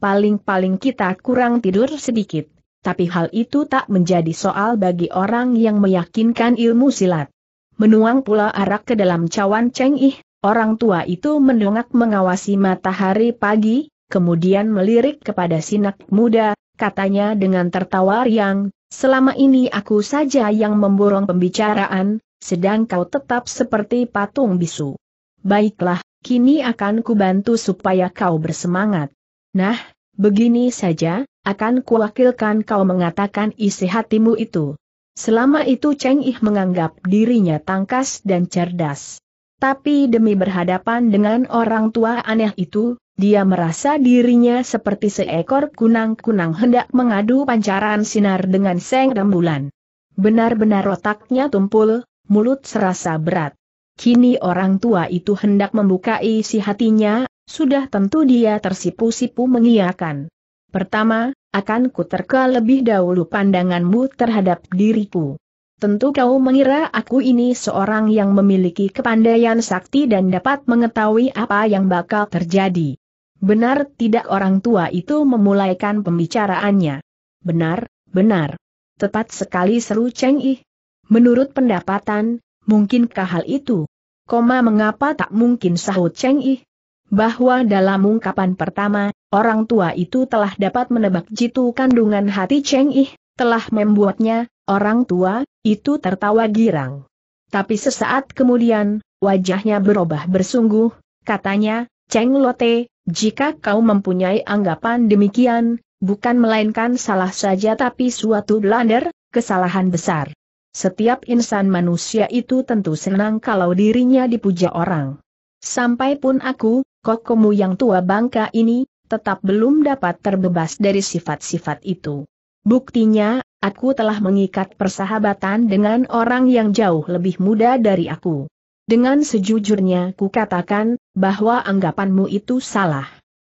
paling-paling kita kurang tidur sedikit. Tapi hal itu tak menjadi soal bagi orang yang meyakinkan ilmu silat. Menuang pula arak ke dalam cawan Cheng Ih, orang tua itu mendongak mengawasi matahari pagi, kemudian melirik kepada sinak muda, katanya dengan tertawa riang, selama ini aku saja yang memborong pembicaraan, sedang kau tetap seperti patung bisu. Baiklah, kini akan kubantu supaya kau bersemangat. Nah, Begini saja, akan kuwakilkan kau mengatakan isi hatimu itu. Selama itu Cheng Ih menganggap dirinya tangkas dan cerdas. Tapi demi berhadapan dengan orang tua aneh itu, dia merasa dirinya seperti seekor kunang-kunang hendak mengadu pancaran sinar dengan seng rembulan. Benar-benar otaknya tumpul, mulut serasa berat. Kini orang tua itu hendak membuka isi hatinya, sudah tentu dia tersipu-sipu mengiyakan. Pertama, akan ku terka lebih dahulu pandanganmu terhadap diriku. Tentu kau mengira aku ini seorang yang memiliki kepandaian sakti dan dapat mengetahui apa yang bakal terjadi. Benar tidak orang tua itu memulaikan pembicaraannya? Benar, benar. Tepat sekali seru Cheng Yi. Menurut pendapatan, mungkinkah hal itu? Koma mengapa tak mungkin sahut Cheng Yi? bahwa dalam ungkapan pertama, orang tua itu telah dapat menebak jitu kandungan hati Cheng Ih, telah membuatnya, orang tua, itu tertawa girang. Tapi sesaat kemudian, wajahnya berubah bersungguh, katanya, Cheng Lote, jika kau mempunyai anggapan demikian, bukan melainkan salah saja tapi suatu blunder, kesalahan besar. Setiap insan manusia itu tentu senang kalau dirinya dipuja orang. Sampai pun aku, kokomu yang tua bangka ini, tetap belum dapat terbebas dari sifat-sifat itu. Buktinya, aku telah mengikat persahabatan dengan orang yang jauh lebih muda dari aku. Dengan sejujurnya ku katakan, bahwa anggapanmu itu salah.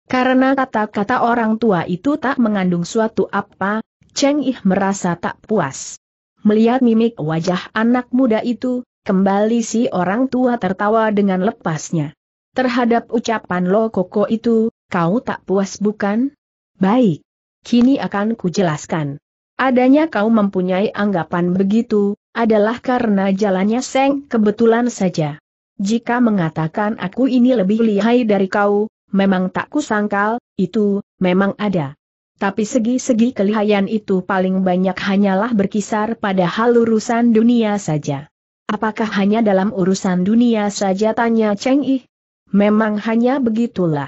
Karena kata-kata orang tua itu tak mengandung suatu apa, Cheng Ih merasa tak puas. Melihat mimik wajah anak muda itu, kembali si orang tua tertawa dengan lepasnya. Terhadap ucapan Lo Koko itu, kau tak puas bukan? Baik. Kini akan kujelaskan. Adanya kau mempunyai anggapan begitu, adalah karena jalannya seng kebetulan saja. Jika mengatakan aku ini lebih lihai dari kau, memang tak kusangkal, itu, memang ada. Tapi segi-segi kelihayan itu paling banyak hanyalah berkisar pada hal urusan dunia saja. Apakah hanya dalam urusan dunia saja tanya Cheng Yi. Memang hanya begitulah.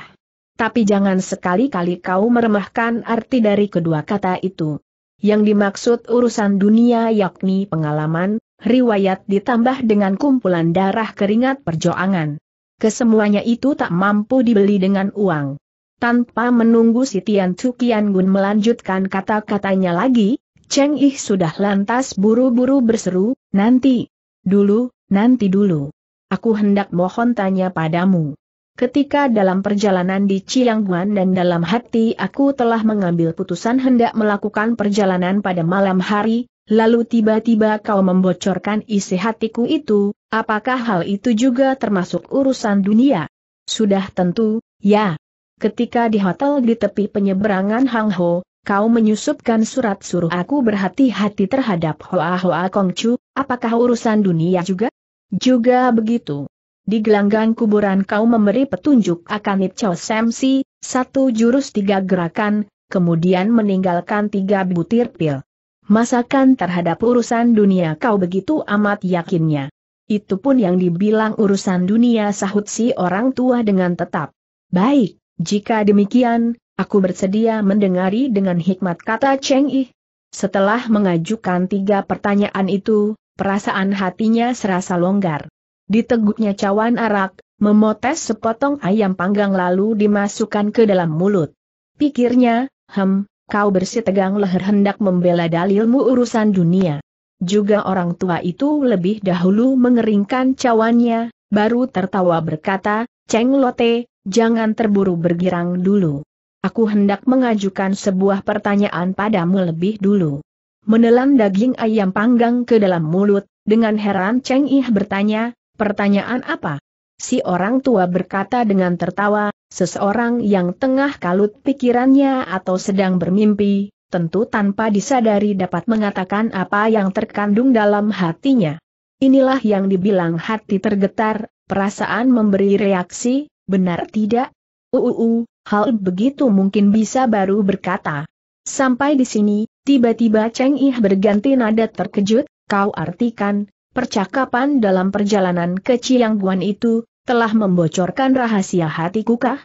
Tapi jangan sekali-kali kau meremahkan arti dari kedua kata itu. Yang dimaksud urusan dunia yakni pengalaman, riwayat ditambah dengan kumpulan darah keringat perjoangan. Kesemuanya itu tak mampu dibeli dengan uang. Tanpa menunggu si Tian Gun melanjutkan kata-katanya lagi, Cheng Ih sudah lantas buru-buru berseru, nanti, dulu, nanti dulu. Aku hendak mohon tanya padamu. Ketika dalam perjalanan di Ciangguan dan dalam hati aku telah mengambil putusan hendak melakukan perjalanan pada malam hari, lalu tiba-tiba kau membocorkan isi hatiku itu, apakah hal itu juga termasuk urusan dunia? Sudah tentu, ya. Ketika di hotel di tepi penyeberangan Hang Ho, kau menyusupkan surat suruh aku berhati-hati terhadap Hoa Hoa Kong Chu. apakah urusan dunia juga? Juga begitu. Di gelanggang kuburan kau memberi petunjuk akan Sam Si, satu jurus tiga gerakan, kemudian meninggalkan tiga butir pil. Masakan terhadap urusan dunia kau begitu amat yakinnya. Itu pun yang dibilang urusan dunia sahut si orang tua dengan tetap. Baik, jika demikian, aku bersedia mendengari dengan hikmat kata Cheng Yi. Setelah mengajukan tiga pertanyaan itu, perasaan hatinya serasa longgar. Diteguknya cawan arak, memotes sepotong ayam panggang lalu dimasukkan ke dalam mulut. Pikirnya, hem, kau bersih tegang leher hendak membela dalilmu urusan dunia. Juga orang tua itu lebih dahulu mengeringkan cawannya, baru tertawa berkata, Ceng Lote, jangan terburu bergirang dulu. Aku hendak mengajukan sebuah pertanyaan padamu lebih dulu menelan daging ayam panggang ke dalam mulut, dengan heran Cheng Ih bertanya, pertanyaan apa? Si orang tua berkata dengan tertawa, seseorang yang tengah kalut pikirannya atau sedang bermimpi, tentu tanpa disadari dapat mengatakan apa yang terkandung dalam hatinya. Inilah yang dibilang hati tergetar, perasaan memberi reaksi, benar tidak? uh, hal begitu mungkin bisa baru berkata. Sampai di sini, tiba-tiba Cheng Ih berganti nada terkejut, kau artikan, percakapan dalam perjalanan ke Guan itu, telah membocorkan rahasia hatiku kah?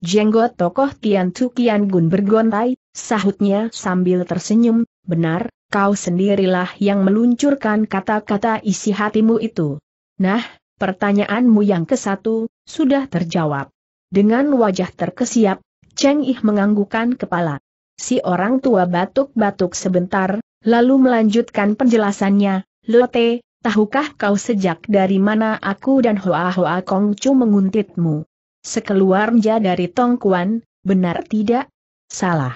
Jenggot tokoh Tian Tu Kian Gun bergontai, sahutnya sambil tersenyum, benar, kau sendirilah yang meluncurkan kata-kata isi hatimu itu. Nah, pertanyaanmu yang ke satu, sudah terjawab. Dengan wajah terkesiap, Cheng Ih menganggukan kepala. Si orang tua batuk-batuk sebentar, lalu melanjutkan penjelasannya, Lote, tahukah kau sejak dari mana aku dan Hoa Hoa Kong Chu menguntitmu? Sekeluarnya dari Tongkuan, benar tidak? Salah.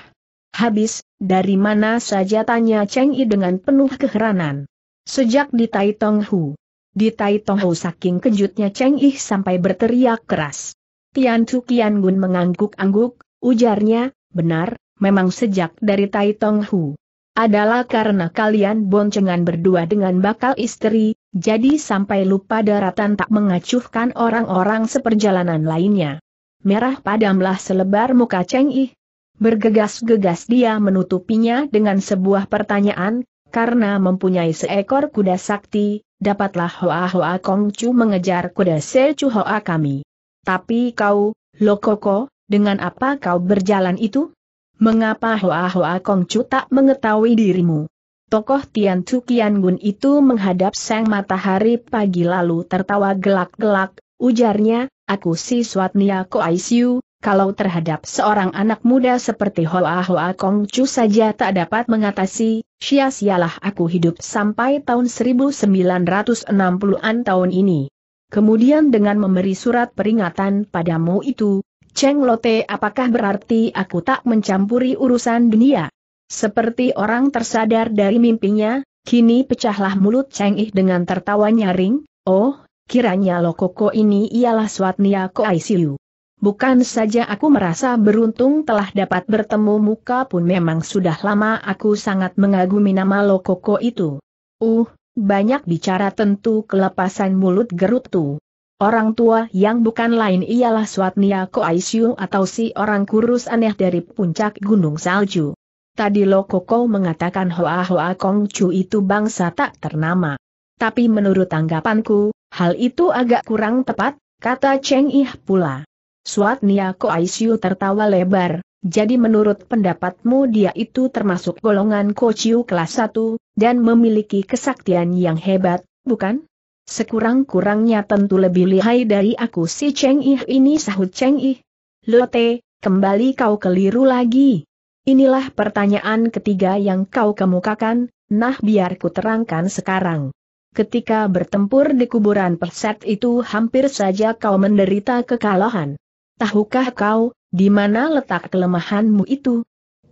Habis, dari mana saja tanya Cheng Yi dengan penuh keheranan. Sejak di Tai Tong Hu. Di Tai Tong Hu saking kejutnya Cheng Yi sampai berteriak keras. Tian Chu Kian Gun mengangguk-angguk, ujarnya, benar, memang sejak dari Tai Tong Hu. Adalah karena kalian boncengan berdua dengan bakal istri, jadi sampai lupa daratan tak mengacuhkan orang-orang seperjalanan lainnya. Merah padamlah selebar muka Cheng Yi. Bergegas-gegas dia menutupinya dengan sebuah pertanyaan, karena mempunyai seekor kuda sakti, dapatlah Hoa Hoa Kong Chu mengejar kuda Se Chu Hoa kami. Tapi kau, Lokoko, dengan apa kau berjalan itu? Mengapa Hoa Hoa Chu tak mengetahui dirimu? Tokoh Tian Chu Kian Gun itu menghadap sang matahari pagi lalu tertawa gelak-gelak, ujarnya, aku si Nia Ko Aisyu, kalau terhadap seorang anak muda seperti Hoa Hoa Kong Chu saja tak dapat mengatasi, sia-sialah aku hidup sampai tahun 1960-an tahun ini. Kemudian dengan memberi surat peringatan padamu itu, Cheng Lote apakah berarti aku tak mencampuri urusan dunia? Seperti orang tersadar dari mimpinya, kini pecahlah mulut Cheng Ih dengan tertawa nyaring, oh, kiranya lo koko ini ialah Swatnia Ko Aisyu. Bukan saja aku merasa beruntung telah dapat bertemu muka pun memang sudah lama aku sangat mengagumi nama Lokoko itu. Uh, banyak bicara tentu kelepasan mulut gerutu. Orang tua yang bukan lain ialah Swatnia Koaisyu atau si orang kurus aneh dari puncak gunung salju. Tadi lo Koko mengatakan Hoa Hoa cu itu bangsa tak ternama. Tapi menurut tanggapanku, hal itu agak kurang tepat, kata Cheng Ih pula. Swatnia Koaisyu tertawa lebar, jadi menurut pendapatmu dia itu termasuk golongan Kociu kelas 1, dan memiliki kesaktian yang hebat, bukan? Sekurang-kurangnya tentu lebih lihai dari aku si Cheng Ih ini sahut Cheng Ih. Lote, kembali kau keliru lagi. Inilah pertanyaan ketiga yang kau kemukakan, nah biar ku terangkan sekarang. Ketika bertempur di kuburan perset itu hampir saja kau menderita kekalahan. Tahukah kau, di mana letak kelemahanmu itu?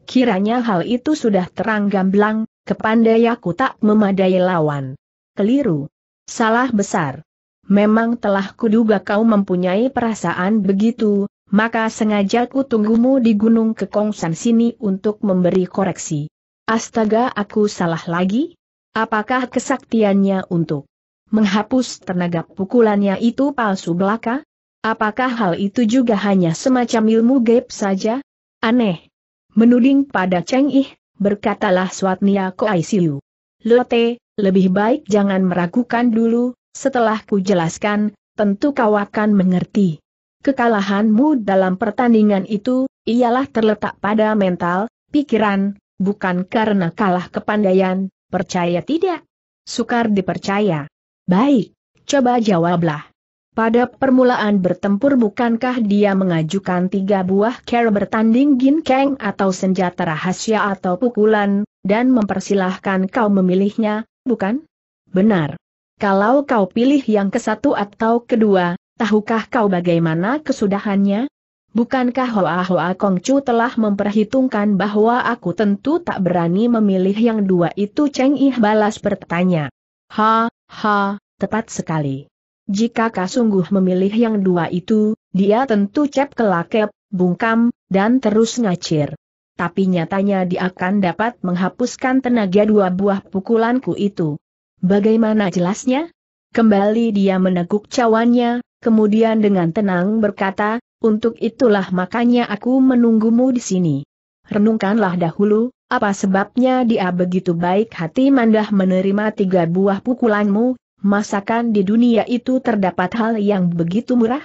Kiranya hal itu sudah terang gamblang, aku tak memadai lawan. Keliru. Salah besar. Memang telah kuduga kau mempunyai perasaan begitu, maka sengaja ku tunggumu di Gunung Kekongsan sini untuk memberi koreksi. Astaga aku salah lagi? Apakah kesaktiannya untuk menghapus tenaga pukulannya itu palsu belaka? Apakah hal itu juga hanya semacam ilmu gaib saja? Aneh. Menuding pada Cheng Ih, berkatalah Swatnia Koai Siu. Lote, lebih baik jangan meragukan dulu, setelah ku jelaskan, tentu kau akan mengerti. Kekalahanmu dalam pertandingan itu, ialah terletak pada mental, pikiran, bukan karena kalah kepandaian, percaya tidak? Sukar dipercaya. Baik, coba jawablah. Pada permulaan bertempur bukankah dia mengajukan tiga buah care bertanding ginkeng atau senjata rahasia atau pukulan, dan mempersilahkan kau memilihnya, bukan? Benar. Kalau kau pilih yang ke satu atau kedua, tahukah kau bagaimana kesudahannya? Bukankah Hoa Hoa Kongcu telah memperhitungkan bahwa aku tentu tak berani memilih yang dua itu Cheng Ih balas bertanya. Ha, ha, tepat sekali. Jika kau sungguh memilih yang dua itu, dia tentu cep kelakep, bungkam, dan terus ngacir tapi nyatanya dia akan dapat menghapuskan tenaga dua buah pukulanku itu. Bagaimana jelasnya? Kembali dia meneguk cawannya, kemudian dengan tenang berkata, untuk itulah makanya aku menunggumu di sini. Renungkanlah dahulu, apa sebabnya dia begitu baik hati mandah menerima tiga buah pukulanmu, masakan di dunia itu terdapat hal yang begitu murah?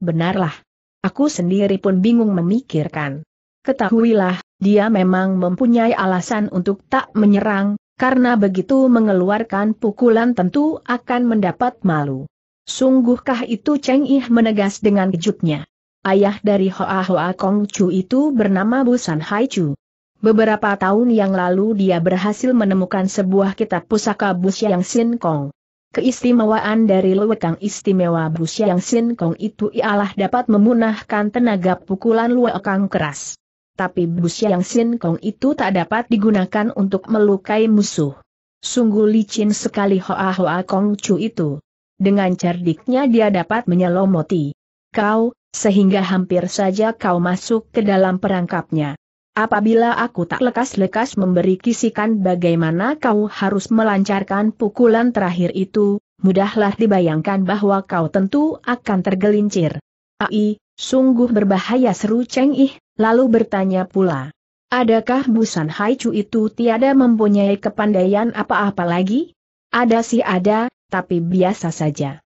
Benarlah. Aku sendiri pun bingung memikirkan. Ketahuilah, dia memang mempunyai alasan untuk tak menyerang, karena begitu mengeluarkan pukulan tentu akan mendapat malu. Sungguhkah itu Cheng Ih menegas dengan kejutnya. Ayah dari Hoa Hoa Kong Chu itu bernama Busan Hai Chu. Beberapa tahun yang lalu dia berhasil menemukan sebuah kitab pusaka Busyang Sin Kong. Keistimewaan dari lewekang istimewa Busyang Sin Kong itu ialah dapat memunahkan tenaga pukulan lewekang keras tapi bus yang Sin Kong itu tak dapat digunakan untuk melukai musuh. Sungguh licin sekali Hoa Hoa Kong Chu itu. Dengan cerdiknya dia dapat menyelomoti. Kau, sehingga hampir saja kau masuk ke dalam perangkapnya. Apabila aku tak lekas-lekas memberi kisikan bagaimana kau harus melancarkan pukulan terakhir itu, mudahlah dibayangkan bahwa kau tentu akan tergelincir. Ai, sungguh berbahaya seru Cheng Ih, lalu bertanya pula. Adakah Busan Haichu itu tiada mempunyai kepandaian apa-apa lagi? Ada sih ada, tapi biasa saja.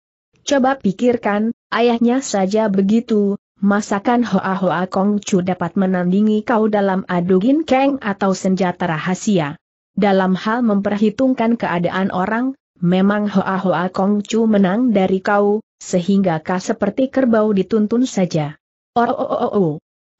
Coba pikirkan, ayahnya saja begitu, masakan Hoa Hoa Kong Chu dapat menandingi kau dalam adu ginkeng atau senjata rahasia. Dalam hal memperhitungkan keadaan orang, memang Hoa Hoa Kong Chu menang dari kau, sehingga kau seperti kerbau dituntun saja. oh, oh, oh, oh. oh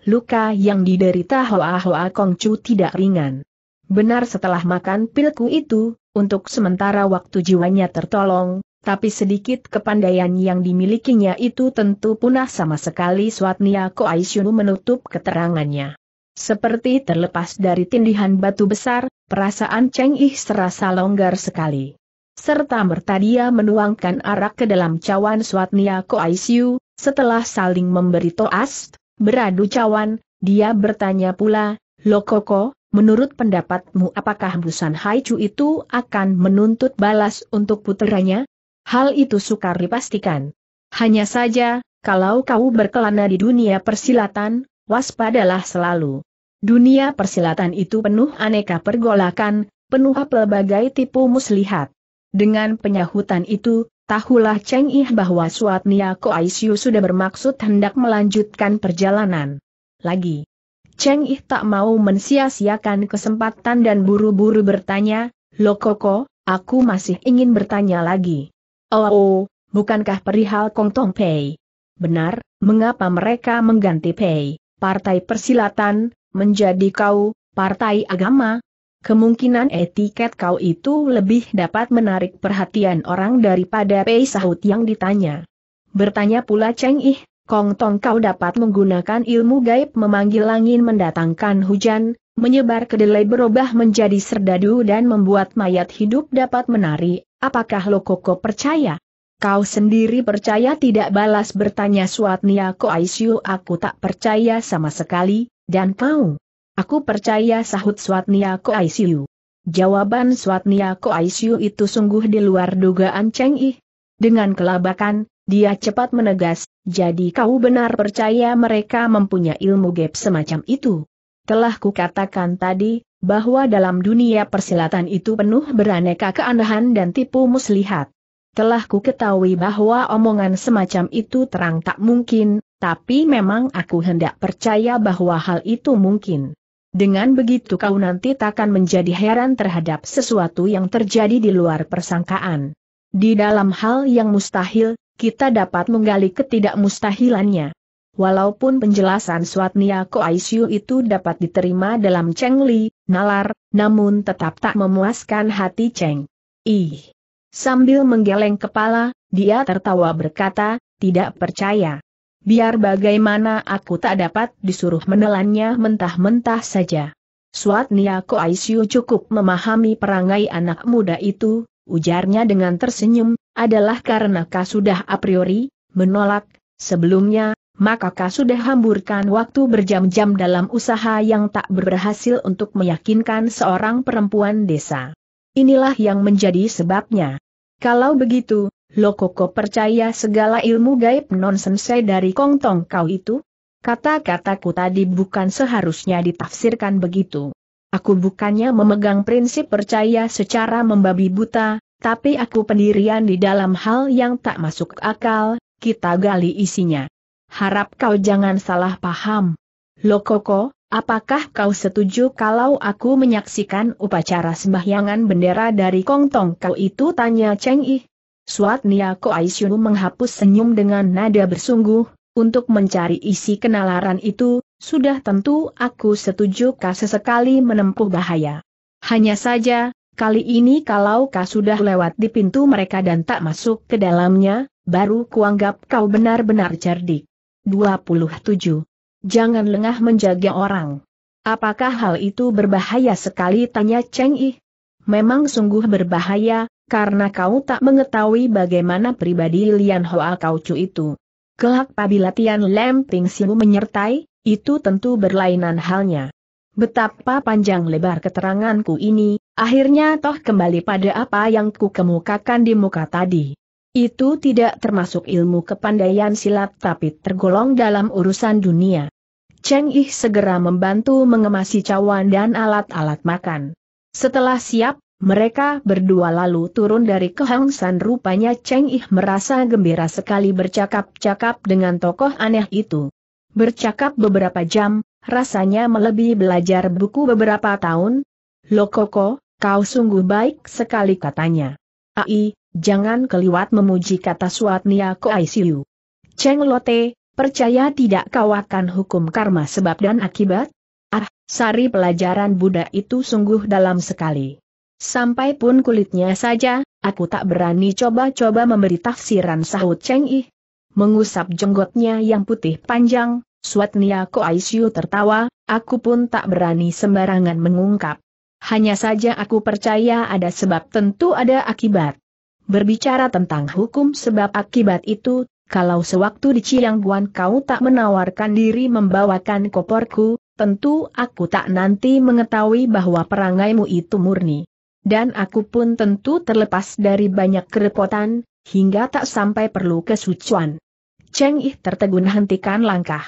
luka yang diderita Hoa Hoa Kongcu tidak ringan. Benar setelah makan pilku itu, untuk sementara waktu jiwanya tertolong, tapi sedikit kepandaian yang dimilikinya itu tentu punah sama sekali Swatnia Koaisyunu menutup keterangannya. Seperti terlepas dari tindihan batu besar, perasaan Cheng Ih serasa longgar sekali. Serta merta dia menuangkan arak ke dalam cawan Swatnia Koaisyu, setelah saling memberi toast, Beradu cawan, dia bertanya pula, Lokoko, menurut pendapatmu apakah Busan Haichu itu akan menuntut balas untuk puteranya? Hal itu sukar dipastikan. Hanya saja, kalau kau berkelana di dunia persilatan, waspadalah selalu. Dunia persilatan itu penuh aneka pergolakan, penuh pelbagai tipu muslihat. Dengan penyahutan itu, Tahulah Cheng Ih bahwa Suat Nia Aisyu sudah bermaksud hendak melanjutkan perjalanan. Lagi. Cheng Ih tak mau mensia-siakan kesempatan dan buru-buru bertanya, Lo Koko, aku masih ingin bertanya lagi. Oh, oh bukankah perihal Kong Tong Pei? Benar, mengapa mereka mengganti Pei, partai persilatan, menjadi kau, partai agama, Kemungkinan etiket kau itu lebih dapat menarik perhatian orang daripada Pei Sahut yang ditanya. Bertanya pula Cheng Ih, Kong Tong kau dapat menggunakan ilmu gaib memanggil angin mendatangkan hujan, menyebar kedelai berubah menjadi serdadu dan membuat mayat hidup dapat menari, apakah lo koko percaya? Kau sendiri percaya tidak balas bertanya Suatnia Koaisyu aku tak percaya sama sekali, dan kau? Aku percaya sahut Swatnia Ko Aisyu. Jawaban Swatnia Ko Aisyu itu sungguh di luar dugaan Cheng Yi. Dengan kelabakan, dia cepat menegas, jadi kau benar percaya mereka mempunyai ilmu gap semacam itu. Telah kukatakan tadi, bahwa dalam dunia persilatan itu penuh beraneka keanehan dan tipu muslihat. Telah ku ketahui bahwa omongan semacam itu terang tak mungkin, tapi memang aku hendak percaya bahwa hal itu mungkin. Dengan begitu kau nanti takkan menjadi heran terhadap sesuatu yang terjadi di luar persangkaan. Di dalam hal yang mustahil, kita dapat menggali ketidakmustahilannya. Walaupun penjelasan Swatnia Koaisyu itu dapat diterima dalam Cheng Li, Nalar, namun tetap tak memuaskan hati Cheng. Ih! Sambil menggeleng kepala, dia tertawa berkata, tidak percaya biar bagaimana aku tak dapat disuruh menelannya mentah-mentah saja. Suat Ko Aisyu cukup memahami perangai anak muda itu, ujarnya dengan tersenyum, adalah karena kau sudah a priori, menolak, sebelumnya, maka kau sudah hamburkan waktu berjam-jam dalam usaha yang tak berhasil untuk meyakinkan seorang perempuan desa. Inilah yang menjadi sebabnya. Kalau begitu, Lokoko percaya segala ilmu gaib nonsensai dari Kong Tong kau itu? Kata-kataku tadi bukan seharusnya ditafsirkan begitu. Aku bukannya memegang prinsip percaya secara membabi buta, tapi aku pendirian di dalam hal yang tak masuk akal, kita gali isinya. Harap kau jangan salah paham. Lokoko, Apakah kau setuju kalau aku menyaksikan upacara sembahyangan bendera dari kongtong kau itu? Tanya Cheng Yi. Suat Nia Aisyu menghapus senyum dengan nada bersungguh, untuk mencari isi kenalaran itu, sudah tentu aku setuju kau sesekali menempuh bahaya. Hanya saja, kali ini kalau kau sudah lewat di pintu mereka dan tak masuk ke dalamnya, baru kuanggap kau benar-benar cerdik. 27 jangan lengah menjaga orang. Apakah hal itu berbahaya sekali tanya Cheng Yi. Memang sungguh berbahaya, karena kau tak mengetahui bagaimana pribadi Lian Hoa Kaucu itu. Kelak pabila Tian Lem Ping Siu menyertai, itu tentu berlainan halnya. Betapa panjang lebar keteranganku ini, akhirnya toh kembali pada apa yang ku kemukakan di muka tadi. Itu tidak termasuk ilmu kepandaian silat tapi tergolong dalam urusan dunia. Cheng Yi segera membantu mengemasi cawan dan alat-alat makan. Setelah siap, mereka berdua lalu turun dari kehangsan rupanya Cheng Yi merasa gembira sekali bercakap-cakap dengan tokoh aneh itu. Bercakap beberapa jam, rasanya melebihi belajar buku beberapa tahun. Lokoko, kau sungguh baik sekali katanya. Ai, jangan keliwat memuji kata suatnya Ko ICU. Cheng Lote, Percaya tidak kau akan hukum karma sebab dan akibat? Ah, sari pelajaran Buddha itu sungguh dalam sekali. Sampai pun kulitnya saja, aku tak berani coba-coba memberi tafsiran sahut Cheng Yi. Mengusap jenggotnya yang putih panjang, Swatnia Aisyu tertawa, aku pun tak berani sembarangan mengungkap. Hanya saja aku percaya ada sebab tentu ada akibat. Berbicara tentang hukum sebab akibat itu, kalau sewaktu di Ciangguan kau tak menawarkan diri membawakan koporku, tentu aku tak nanti mengetahui bahwa perangaimu itu murni. Dan aku pun tentu terlepas dari banyak kerepotan, hingga tak sampai perlu kesucuan. Cheng Ih tertegun hentikan langkah.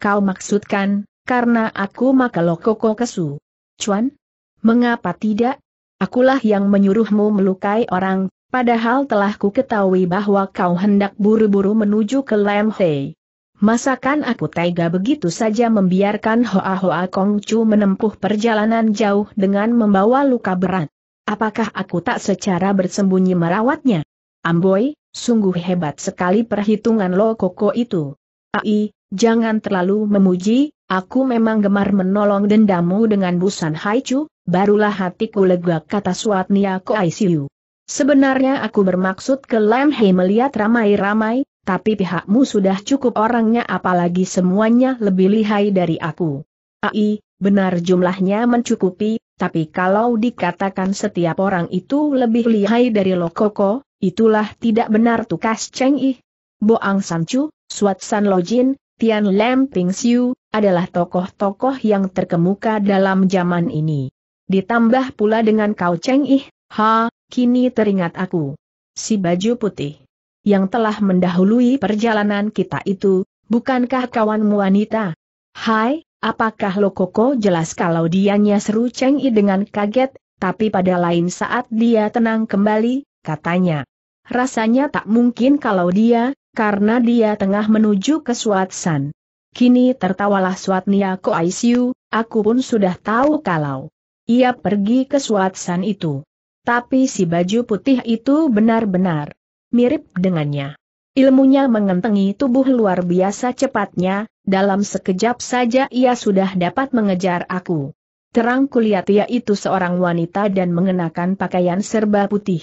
Kau maksudkan, karena aku maka koko kesu. Cuan? Mengapa tidak? Akulah yang menyuruhmu melukai orang, Padahal telah ku ketahui bahwa kau hendak buru-buru menuju ke Lam Hei. Masakan aku tega begitu saja membiarkan Hoa Hoa Kong Chu menempuh perjalanan jauh dengan membawa luka berat. Apakah aku tak secara bersembunyi merawatnya? Amboi, sungguh hebat sekali perhitungan lo koko itu. Ai, jangan terlalu memuji, aku memang gemar menolong dendamu dengan busan haicu, barulah hatiku lega kata Suatnia Aisyu. Sebenarnya aku bermaksud ke Lemhei melihat ramai-ramai, tapi pihakmu sudah cukup orangnya apalagi semuanya lebih lihai dari aku. Ai, benar jumlahnya mencukupi, tapi kalau dikatakan setiap orang itu lebih lihai dari Lokoko, itulah tidak benar tukas Cheng Yi. Boang Sanchu, Suat San Lojin, Tian Lam Ping Siu, adalah tokoh-tokoh yang terkemuka dalam zaman ini. Ditambah pula dengan Kau Cheng Yi, Ha, kini teringat aku. Si baju putih yang telah mendahului perjalanan kita itu, bukankah kawanmu wanita? Hai, apakah lo koko jelas kalau dianya seru cengi dengan kaget, tapi pada lain saat dia tenang kembali, katanya. Rasanya tak mungkin kalau dia, karena dia tengah menuju ke Suatsan. Kini tertawalah Suatnia Ko Aisyu, aku pun sudah tahu kalau ia pergi ke Suatsan itu. Tapi si baju putih itu benar-benar mirip dengannya. Ilmunya mengentengi tubuh luar biasa cepatnya, dalam sekejap saja ia sudah dapat mengejar aku. Terang kulihat ia itu seorang wanita dan mengenakan pakaian serba putih.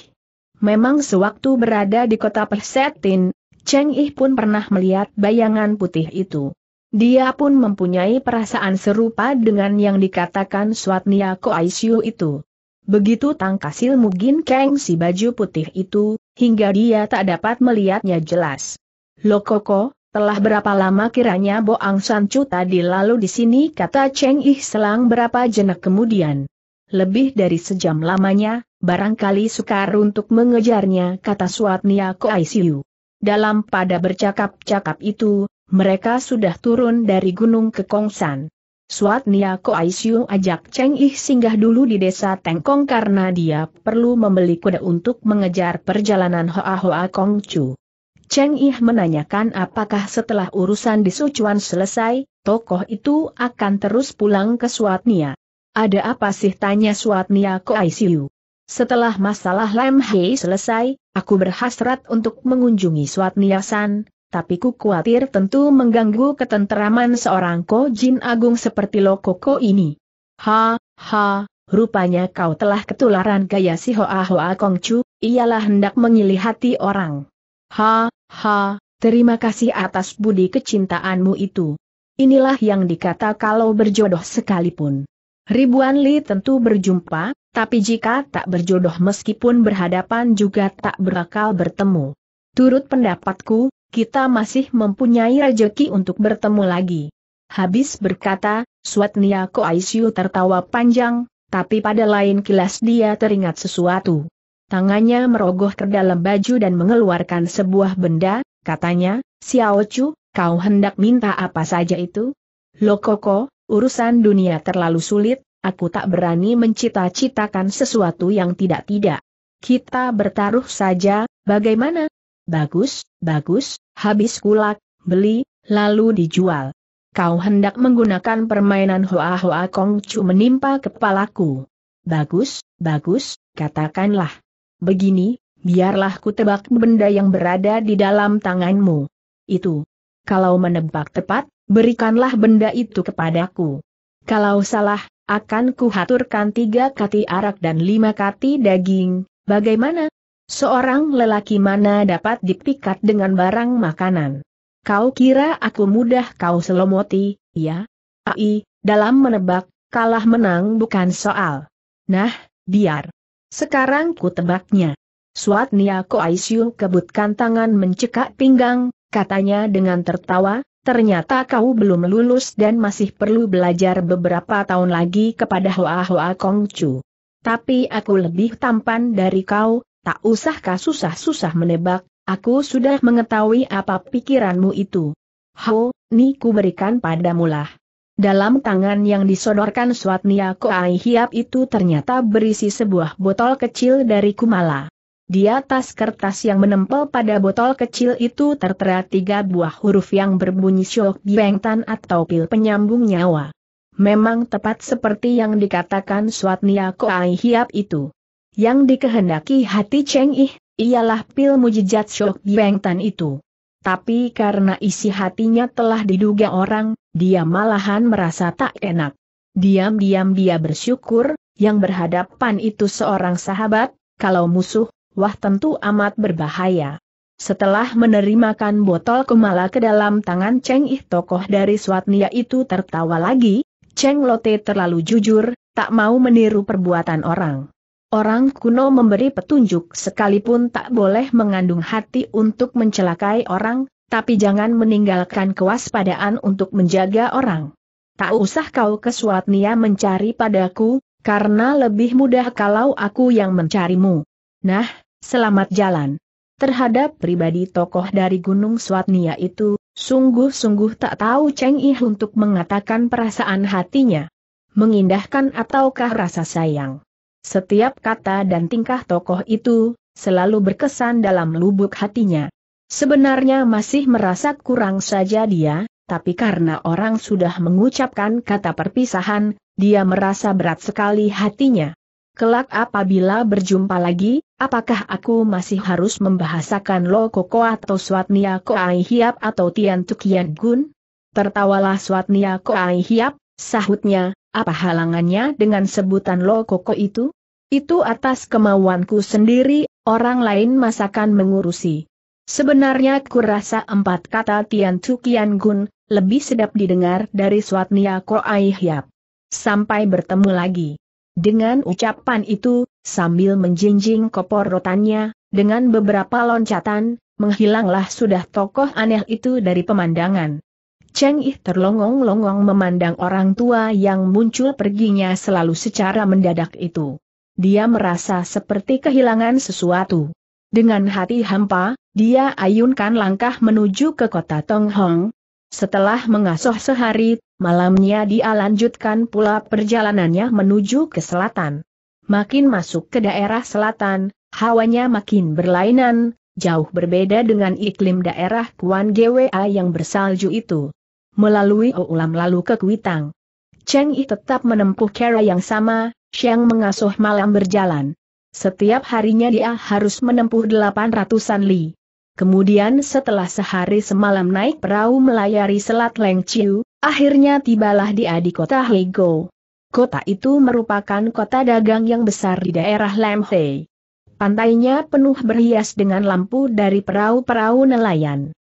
Memang sewaktu berada di kota Persetin, Cheng Ih pun pernah melihat bayangan putih itu. Dia pun mempunyai perasaan serupa dengan yang dikatakan Swatnia Koaisyu itu. Begitu tangkas ilmu Kang si baju putih itu, hingga dia tak dapat melihatnya jelas. Lokoko, telah berapa lama kiranya Boang Sancu tadi lalu di sini kata Cheng Ih selang berapa jenak kemudian. Lebih dari sejam lamanya, barangkali sukar untuk mengejarnya kata Suatnia Ko ICU. Dalam pada bercakap-cakap itu, mereka sudah turun dari gunung ke Kongsan. Suat Nia Ko Aisyu ajak Cheng Ih singgah dulu di desa Tengkong karena dia perlu membeli kuda untuk mengejar perjalanan Hoa Hoa Kong Chu. Cheng Ih menanyakan apakah setelah urusan di Sichuan selesai, tokoh itu akan terus pulang ke Suat Nia. Ada apa sih tanya Suat Nia Ko Aisyu. Setelah masalah Lam Hei selesai, aku berhasrat untuk mengunjungi Suat Nia San, tapi ku khawatir tentu mengganggu ketenteraman seorang Ko Jin Agung seperti lo koko ini. Ha, ha, rupanya kau telah ketularan gaya si Hoa Hoa Kongcu, ialah hendak hati orang. Ha, ha, terima kasih atas budi kecintaanmu itu. Inilah yang dikata kalau berjodoh sekalipun. Ribuan Li tentu berjumpa, tapi jika tak berjodoh meskipun berhadapan juga tak berakal bertemu. Turut pendapatku, kita masih mempunyai rejeki untuk bertemu lagi. Habis berkata, Swatnia Koaisyu tertawa panjang, tapi pada lain kilas dia teringat sesuatu. Tangannya merogoh ke dalam baju dan mengeluarkan sebuah benda, katanya, Xiao Chu, kau hendak minta apa saja itu? Lokoko, urusan dunia terlalu sulit, aku tak berani mencita-citakan sesuatu yang tidak-tidak. Kita bertaruh saja, bagaimana? Bagus, bagus, habis kulak, beli, lalu dijual. Kau hendak menggunakan permainan Hoa-Hoa Kong Chu menimpa kepalaku. Bagus, bagus, katakanlah. Begini, biarlah ku tebak benda yang berada di dalam tanganmu. Itu. Kalau menebak tepat, berikanlah benda itu kepadaku. Kalau salah, akan kuhaturkan tiga kati arak dan lima kati daging, bagaimana? Seorang lelaki mana dapat dipikat dengan barang makanan? Kau kira aku mudah kau selomoti, ya? Ai, dalam menebak, kalah menang bukan soal. Nah, biar. Sekarang ku tebaknya. Suat Ko Koaisyu kebutkan tangan mencekak pinggang, katanya dengan tertawa, ternyata kau belum lulus dan masih perlu belajar beberapa tahun lagi kepada Hoa Hoa Kongcu. Tapi aku lebih tampan dari kau, Tak usahkah susah-susah menebak, aku sudah mengetahui apa pikiranmu itu. Ho, ni ku berikan padamulah. Dalam tangan yang disodorkan Swatnia Koai Hiap itu ternyata berisi sebuah botol kecil dari Kumala. Di atas kertas yang menempel pada botol kecil itu tertera tiga buah huruf yang berbunyi syok bengtan atau pil penyambung nyawa. Memang tepat seperti yang dikatakan Swatnia Koai Hiap itu. Yang dikehendaki hati Cheng Yi, ialah pil mujizat Shok Beng Tan itu. Tapi karena isi hatinya telah diduga orang, dia malahan merasa tak enak. Diam-diam dia bersyukur, yang berhadapan itu seorang sahabat, kalau musuh, wah tentu amat berbahaya. Setelah menerimakan botol kemala ke dalam tangan Cheng Yi, tokoh dari Swatnia itu tertawa lagi, Cheng Lote terlalu jujur, tak mau meniru perbuatan orang. Orang kuno memberi petunjuk sekalipun tak boleh mengandung hati untuk mencelakai orang, tapi jangan meninggalkan kewaspadaan untuk menjaga orang. Tak usah kau ke mencari padaku, karena lebih mudah kalau aku yang mencarimu. Nah, selamat jalan. Terhadap pribadi tokoh dari Gunung Swatnia itu, sungguh-sungguh tak tahu Cheng Ih untuk mengatakan perasaan hatinya. Mengindahkan ataukah rasa sayang. Setiap kata dan tingkah tokoh itu, selalu berkesan dalam lubuk hatinya. Sebenarnya masih merasa kurang saja dia, tapi karena orang sudah mengucapkan kata perpisahan, dia merasa berat sekali hatinya. Kelak apabila berjumpa lagi, apakah aku masih harus membahasakan Lo Koko atau Swatnia Koai Hiap atau Tian Tukian Gun? Tertawalah Swatnia Koai Hiap, sahutnya, apa halangannya dengan sebutan Lo Koko itu? Itu atas kemauanku sendiri, orang lain masakan mengurusi. Sebenarnya kurasa empat kata Tian Kian Gun, lebih sedap didengar dari Swatnia Ai Hiap. Sampai bertemu lagi. Dengan ucapan itu, sambil menjinjing rotannya, dengan beberapa loncatan, menghilanglah sudah tokoh aneh itu dari pemandangan. Cheng Yi terlongong-longong memandang orang tua yang muncul perginya selalu secara mendadak itu dia merasa seperti kehilangan sesuatu. Dengan hati hampa, dia ayunkan langkah menuju ke kota Tonghong. Setelah mengasuh sehari, malamnya dia lanjutkan pula perjalanannya menuju ke selatan. Makin masuk ke daerah selatan, hawanya makin berlainan, jauh berbeda dengan iklim daerah Kuan Gwa yang bersalju itu. Melalui Oulam lalu ke Kuitang. Cheng Yi tetap menempuh cara yang sama, Sheng mengasuh malam berjalan. Setiap harinya dia harus menempuh delapan ratusan li. Kemudian setelah sehari semalam naik perahu melayari Selat Lengciu, akhirnya tibalah dia di kota Hego. Kota itu merupakan kota dagang yang besar di daerah Lamhei. Pantainya penuh berhias dengan lampu dari perahu-perahu nelayan.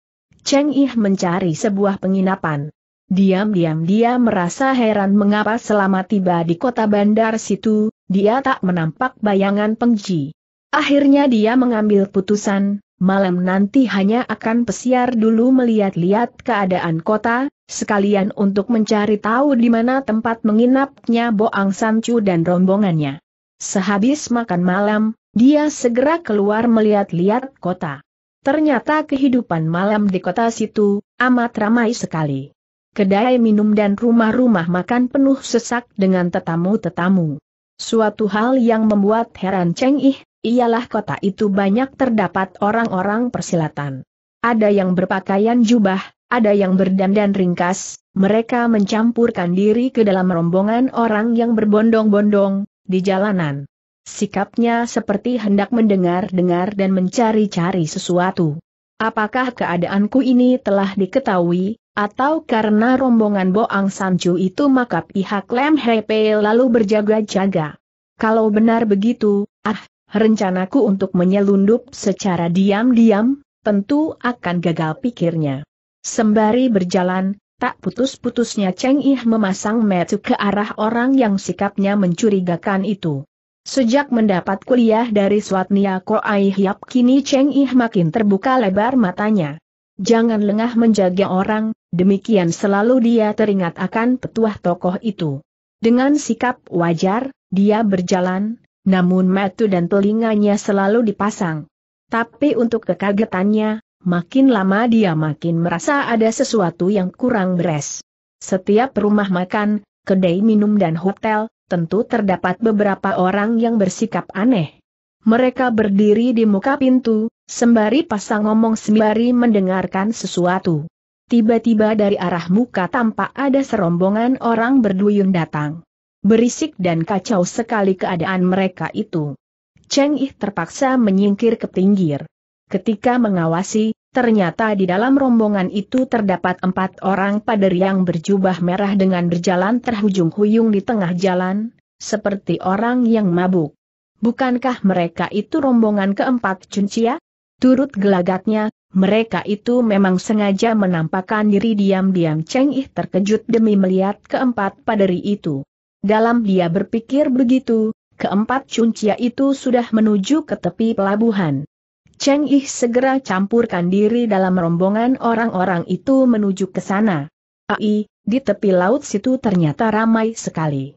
Cheng Ih mencari sebuah penginapan. Diam-diam dia merasa heran mengapa selama tiba di kota bandar situ, dia tak menampak bayangan Pengji. Akhirnya dia mengambil putusan, malam nanti hanya akan pesiar dulu melihat-lihat keadaan kota, sekalian untuk mencari tahu di mana tempat menginapnya Boang Sancu dan rombongannya. Sehabis makan malam, dia segera keluar melihat-lihat kota. Ternyata kehidupan malam di kota situ amat ramai sekali kedai minum dan rumah-rumah makan penuh sesak dengan tetamu-tetamu. Suatu hal yang membuat heran Cheng Ih, ialah kota itu banyak terdapat orang-orang persilatan. Ada yang berpakaian jubah, ada yang berdandan ringkas, mereka mencampurkan diri ke dalam rombongan orang yang berbondong-bondong, di jalanan. Sikapnya seperti hendak mendengar-dengar dan mencari-cari sesuatu. Apakah keadaanku ini telah diketahui, atau karena rombongan Boang Sanju itu maka pihak Lem Hepe lalu berjaga-jaga. Kalau benar begitu, ah, rencanaku untuk menyelundup secara diam-diam, tentu akan gagal pikirnya. Sembari berjalan, tak putus-putusnya Cheng Ih memasang metu ke arah orang yang sikapnya mencurigakan itu. Sejak mendapat kuliah dari Swatnia Koai Hiap kini Cheng Ih makin terbuka lebar matanya. Jangan lengah menjaga orang, demikian selalu dia teringat akan petuah tokoh itu. Dengan sikap wajar, dia berjalan, namun mata dan telinganya selalu dipasang. Tapi untuk kekagetannya, makin lama dia makin merasa ada sesuatu yang kurang beres. Setiap rumah makan, kedai minum dan hotel, tentu terdapat beberapa orang yang bersikap aneh. Mereka berdiri di muka pintu, Sembari pasang ngomong sembari mendengarkan sesuatu. Tiba-tiba dari arah muka tampak ada serombongan orang berduyun datang. Berisik dan kacau sekali keadaan mereka itu. Cheng Ih terpaksa menyingkir ke pinggir. Ketika mengawasi, ternyata di dalam rombongan itu terdapat empat orang pader yang berjubah merah dengan berjalan terhujung-huyung di tengah jalan, seperti orang yang mabuk. Bukankah mereka itu rombongan keempat Cuncia? Turut gelagatnya, mereka itu memang sengaja menampakkan diri diam-diam Cheng Ih terkejut demi melihat keempat paderi itu. Dalam dia berpikir begitu, keempat cuncia itu sudah menuju ke tepi pelabuhan. Cheng Ih segera campurkan diri dalam rombongan orang-orang itu menuju ke sana. Ai, di tepi laut situ ternyata ramai sekali.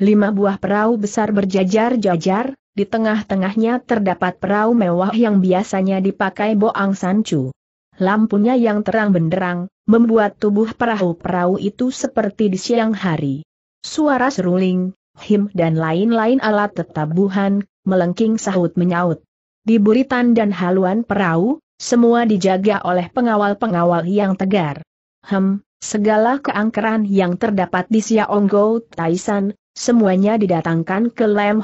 Lima buah perahu besar berjajar-jajar, di tengah-tengahnya terdapat perahu mewah yang biasanya dipakai Boang Sancu. Lampunya yang terang benderang, membuat tubuh perahu-perahu itu seperti di siang hari. Suara seruling, him dan lain-lain alat tetabuhan, melengking sahut menyaut. Di buritan dan haluan perahu, semua dijaga oleh pengawal-pengawal yang tegar. Hem, segala keangkeran yang terdapat di Siaonggo, Taisan, semuanya didatangkan ke Lam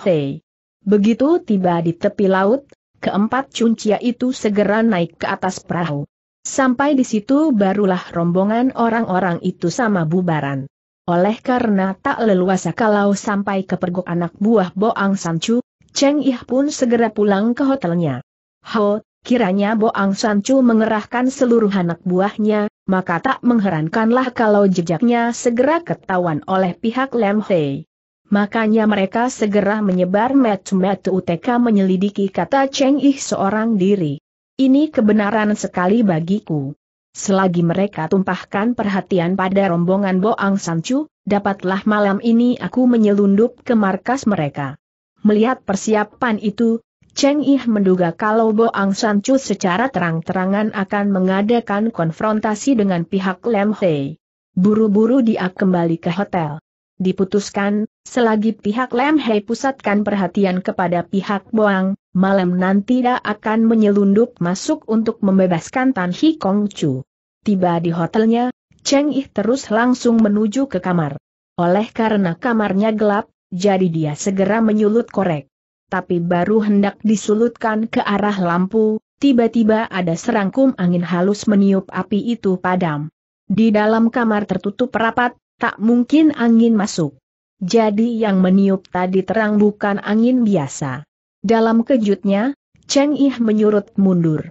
Begitu tiba di tepi laut, keempat cuncia itu segera naik ke atas perahu. Sampai di situ barulah rombongan orang-orang itu sama bubaran. Oleh karena tak leluasa kalau sampai ke pergok anak buah Boang Sancu, Cheng Ih pun segera pulang ke hotelnya. Ho, kiranya Boang Sancu mengerahkan seluruh anak buahnya, maka tak mengherankanlah kalau jejaknya segera ketahuan oleh pihak Lem Hei. Makanya mereka segera menyebar metu-metu UTK menyelidiki kata Cheng Ih seorang diri. Ini kebenaran sekali bagiku. Selagi mereka tumpahkan perhatian pada rombongan Boang Sancu, dapatlah malam ini aku menyelundup ke markas mereka. Melihat persiapan itu, Cheng Ih menduga kalau Boang Sancu secara terang-terangan akan mengadakan konfrontasi dengan pihak Lem Hei. Buru-buru dia kembali ke hotel. Diputuskan, Selagi pihak Lemhei pusatkan perhatian kepada pihak Boang, malam nanti dia akan menyelundup masuk untuk membebaskan Tan Hi Kong Chu. Tiba di hotelnya, Cheng Yi terus langsung menuju ke kamar. Oleh karena kamarnya gelap, jadi dia segera menyulut korek. Tapi baru hendak disulutkan ke arah lampu, tiba-tiba ada serangkum angin halus meniup api itu padam. Di dalam kamar tertutup rapat, tak mungkin angin masuk. Jadi yang meniup tadi terang bukan angin biasa. Dalam kejutnya, Cheng Ih menyurut mundur.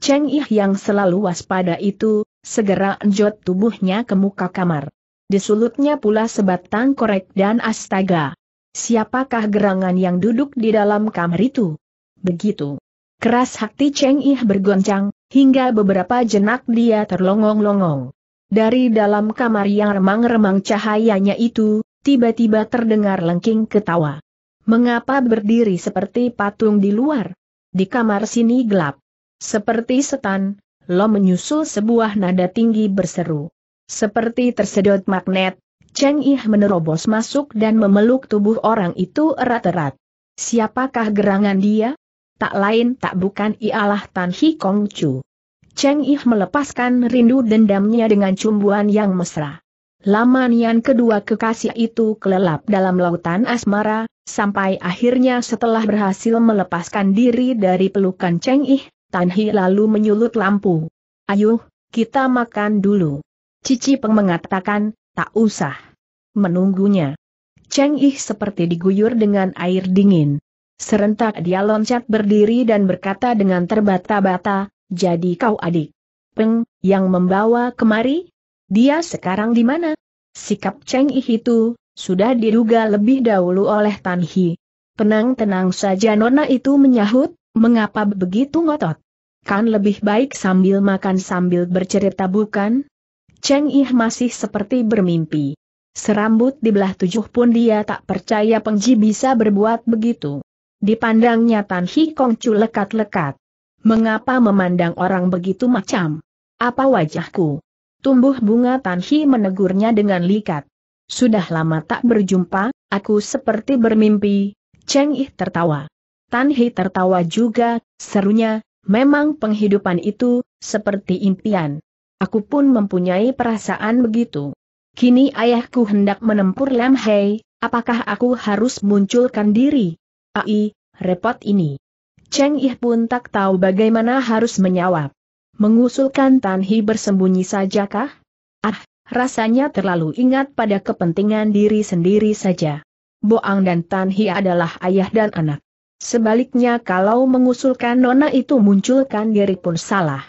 Cheng Ih yang selalu waspada itu, segera enjot tubuhnya ke muka kamar. Disulutnya pula sebatang korek dan astaga. Siapakah gerangan yang duduk di dalam kamar itu? Begitu. Keras hati Cheng Ih bergoncang, hingga beberapa jenak dia terlongong-longong. Dari dalam kamar yang remang-remang cahayanya itu, tiba-tiba terdengar lengking ketawa. Mengapa berdiri seperti patung di luar? Di kamar sini gelap. Seperti setan, Lo menyusul sebuah nada tinggi berseru. Seperti tersedot magnet, Cheng Ih menerobos masuk dan memeluk tubuh orang itu erat-erat. Siapakah gerangan dia? Tak lain tak bukan ialah Tan Hi Kong Chu. Cheng Ih melepaskan rindu dendamnya dengan cumbuan yang mesra. Lamanian kedua kekasih itu kelelap dalam lautan asmara, sampai akhirnya setelah berhasil melepaskan diri dari pelukan Cheng Ih, Tan Hi lalu menyulut lampu. Ayuh, kita makan dulu. Cici Peng mengatakan, tak usah. Menunggunya. Cheng Ih seperti diguyur dengan air dingin. Serentak dia loncat berdiri dan berkata dengan terbata-bata, jadi kau adik. Peng, yang membawa kemari? Dia sekarang di mana? Sikap Cheng Yi itu, sudah diduga lebih dahulu oleh Tan Hi. Tenang-tenang saja Nona itu menyahut, mengapa begitu ngotot? Kan lebih baik sambil makan sambil bercerita bukan? Cheng Yi masih seperti bermimpi. Serambut di belah tujuh pun dia tak percaya Pengji bisa berbuat begitu. Dipandangnya Tan Hi Kongcu lekat-lekat. Mengapa memandang orang begitu macam? Apa wajahku? Tumbuh bunga Tanhi menegurnya dengan likat. Sudah lama tak berjumpa, aku seperti bermimpi, Cheng Yi tertawa. Tanhi tertawa juga, serunya, memang penghidupan itu, seperti impian. Aku pun mempunyai perasaan begitu. Kini ayahku hendak menempur Lam Hei, apakah aku harus munculkan diri? Ai, repot ini. Cheng Yi pun tak tahu bagaimana harus menjawab mengusulkan Tanhi Hi bersembunyi kah? Ah, rasanya terlalu ingat pada kepentingan diri sendiri saja. Boang dan Tanhi adalah ayah dan anak. Sebaliknya kalau mengusulkan nona itu munculkan diri pun salah.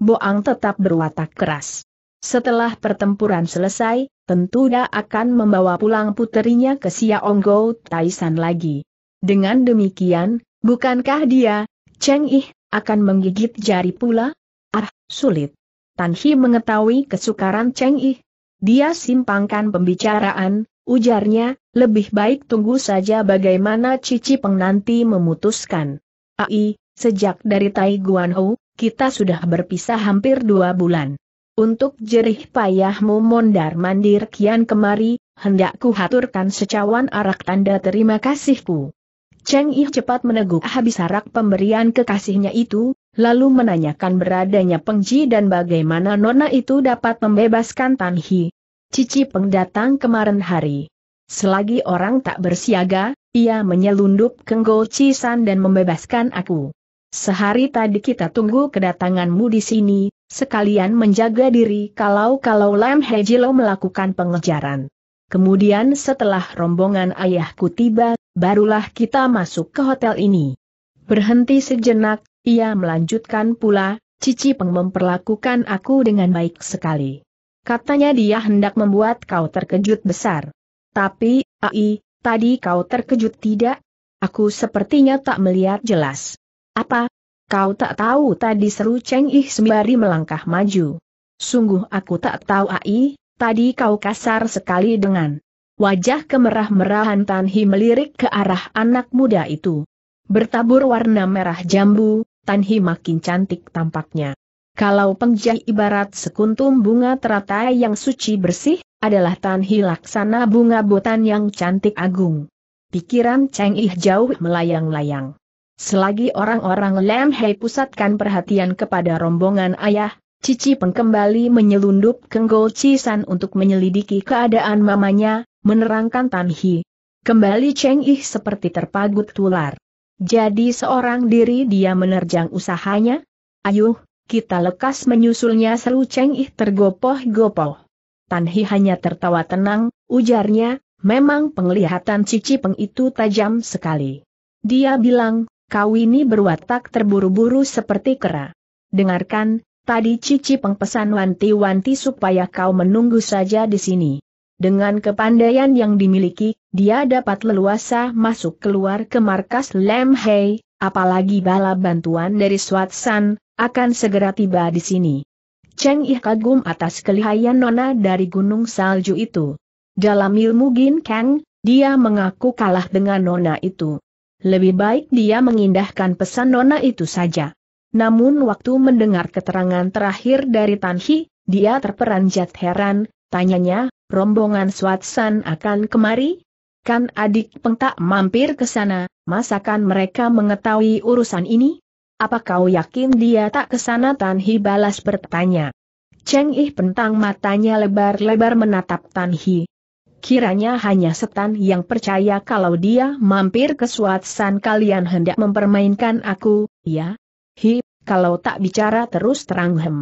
Boang tetap berwatak keras. Setelah pertempuran selesai, tentu dia akan membawa pulang puterinya ke Xiaonggo Taisan lagi. Dengan demikian, bukankah dia, Cheng Ih, akan menggigit jari pula? Ah, sulit. Tan Hi mengetahui kesukaran Cheng Yi. Dia simpangkan pembicaraan, ujarnya, lebih baik tunggu saja bagaimana Cici Peng nanti memutuskan. Ai, sejak dari Tai Guanhou, kita sudah berpisah hampir dua bulan. Untuk jerih payahmu mondar mandir kian kemari, hendakku haturkan secawan arak tanda terima kasihku. Cheng Yi cepat meneguk habis arak pemberian kekasihnya itu, lalu menanyakan beradanya Peng Ji dan bagaimana nona itu dapat membebaskan Tan Hi. Cici Peng datang kemarin hari. Selagi orang tak bersiaga, ia menyelundup ke Cisan dan membebaskan aku. Sehari tadi kita tunggu kedatanganmu di sini, sekalian menjaga diri kalau-kalau Lam Hejilo melakukan pengejaran. Kemudian setelah rombongan ayahku tiba, barulah kita masuk ke hotel ini. Berhenti sejenak, ia melanjutkan pula, Cici Peng memperlakukan aku dengan baik sekali. Katanya dia hendak membuat kau terkejut besar. Tapi, Ai, tadi kau terkejut tidak? Aku sepertinya tak melihat jelas. Apa? Kau tak tahu tadi seru Cheng Ih sembari melangkah maju. Sungguh aku tak tahu Ai, tadi kau kasar sekali dengan wajah kemerah-merahan Tan melirik ke arah anak muda itu. Bertabur warna merah jambu, Tan makin cantik tampaknya. Kalau pengjah ibarat sekuntum bunga teratai yang suci bersih, adalah Tan laksana bunga botan yang cantik agung. Pikiran Cheng Ih jauh melayang-layang. Selagi orang-orang Lam Hei pusatkan perhatian kepada rombongan ayah, Cici Peng kembali menyelundup kenggol cisan untuk menyelidiki keadaan mamanya, menerangkan Tan Hi. Kembali Cheng Ih seperti terpagut tular. Jadi seorang diri dia menerjang usahanya? Ayuh, kita lekas menyusulnya seru Cheng Ih tergopoh-gopoh. Tan Hi hanya tertawa tenang, ujarnya, memang penglihatan Cici Peng itu tajam sekali. Dia bilang, kau ini berwatak terburu-buru seperti kera. Dengarkan, Tadi Cici pengpesan wanti-wanti supaya kau menunggu saja di sini. Dengan kepandaian yang dimiliki, dia dapat leluasa masuk keluar ke markas Lem Hei, apalagi bala bantuan dari Swat San akan segera tiba di sini. Cheng Ih kagum atas kelihayan nona dari gunung salju itu. Dalam ilmu Gin Kang, dia mengaku kalah dengan nona itu. Lebih baik dia mengindahkan pesan nona itu saja. Namun waktu mendengar keterangan terakhir dari Tan Hi, dia terperanjat heran, tanyanya, rombongan Swatsan akan kemari? Kan adik tak mampir ke sana, masakan mereka mengetahui urusan ini? Apa kau yakin dia tak ke sana Tan Hi balas bertanya. Cheng Ih pentang matanya lebar-lebar menatap Tan Hi. Kiranya hanya setan yang percaya kalau dia mampir ke San kalian hendak mempermainkan aku, ya? Hi, kalau tak bicara terus terang hem.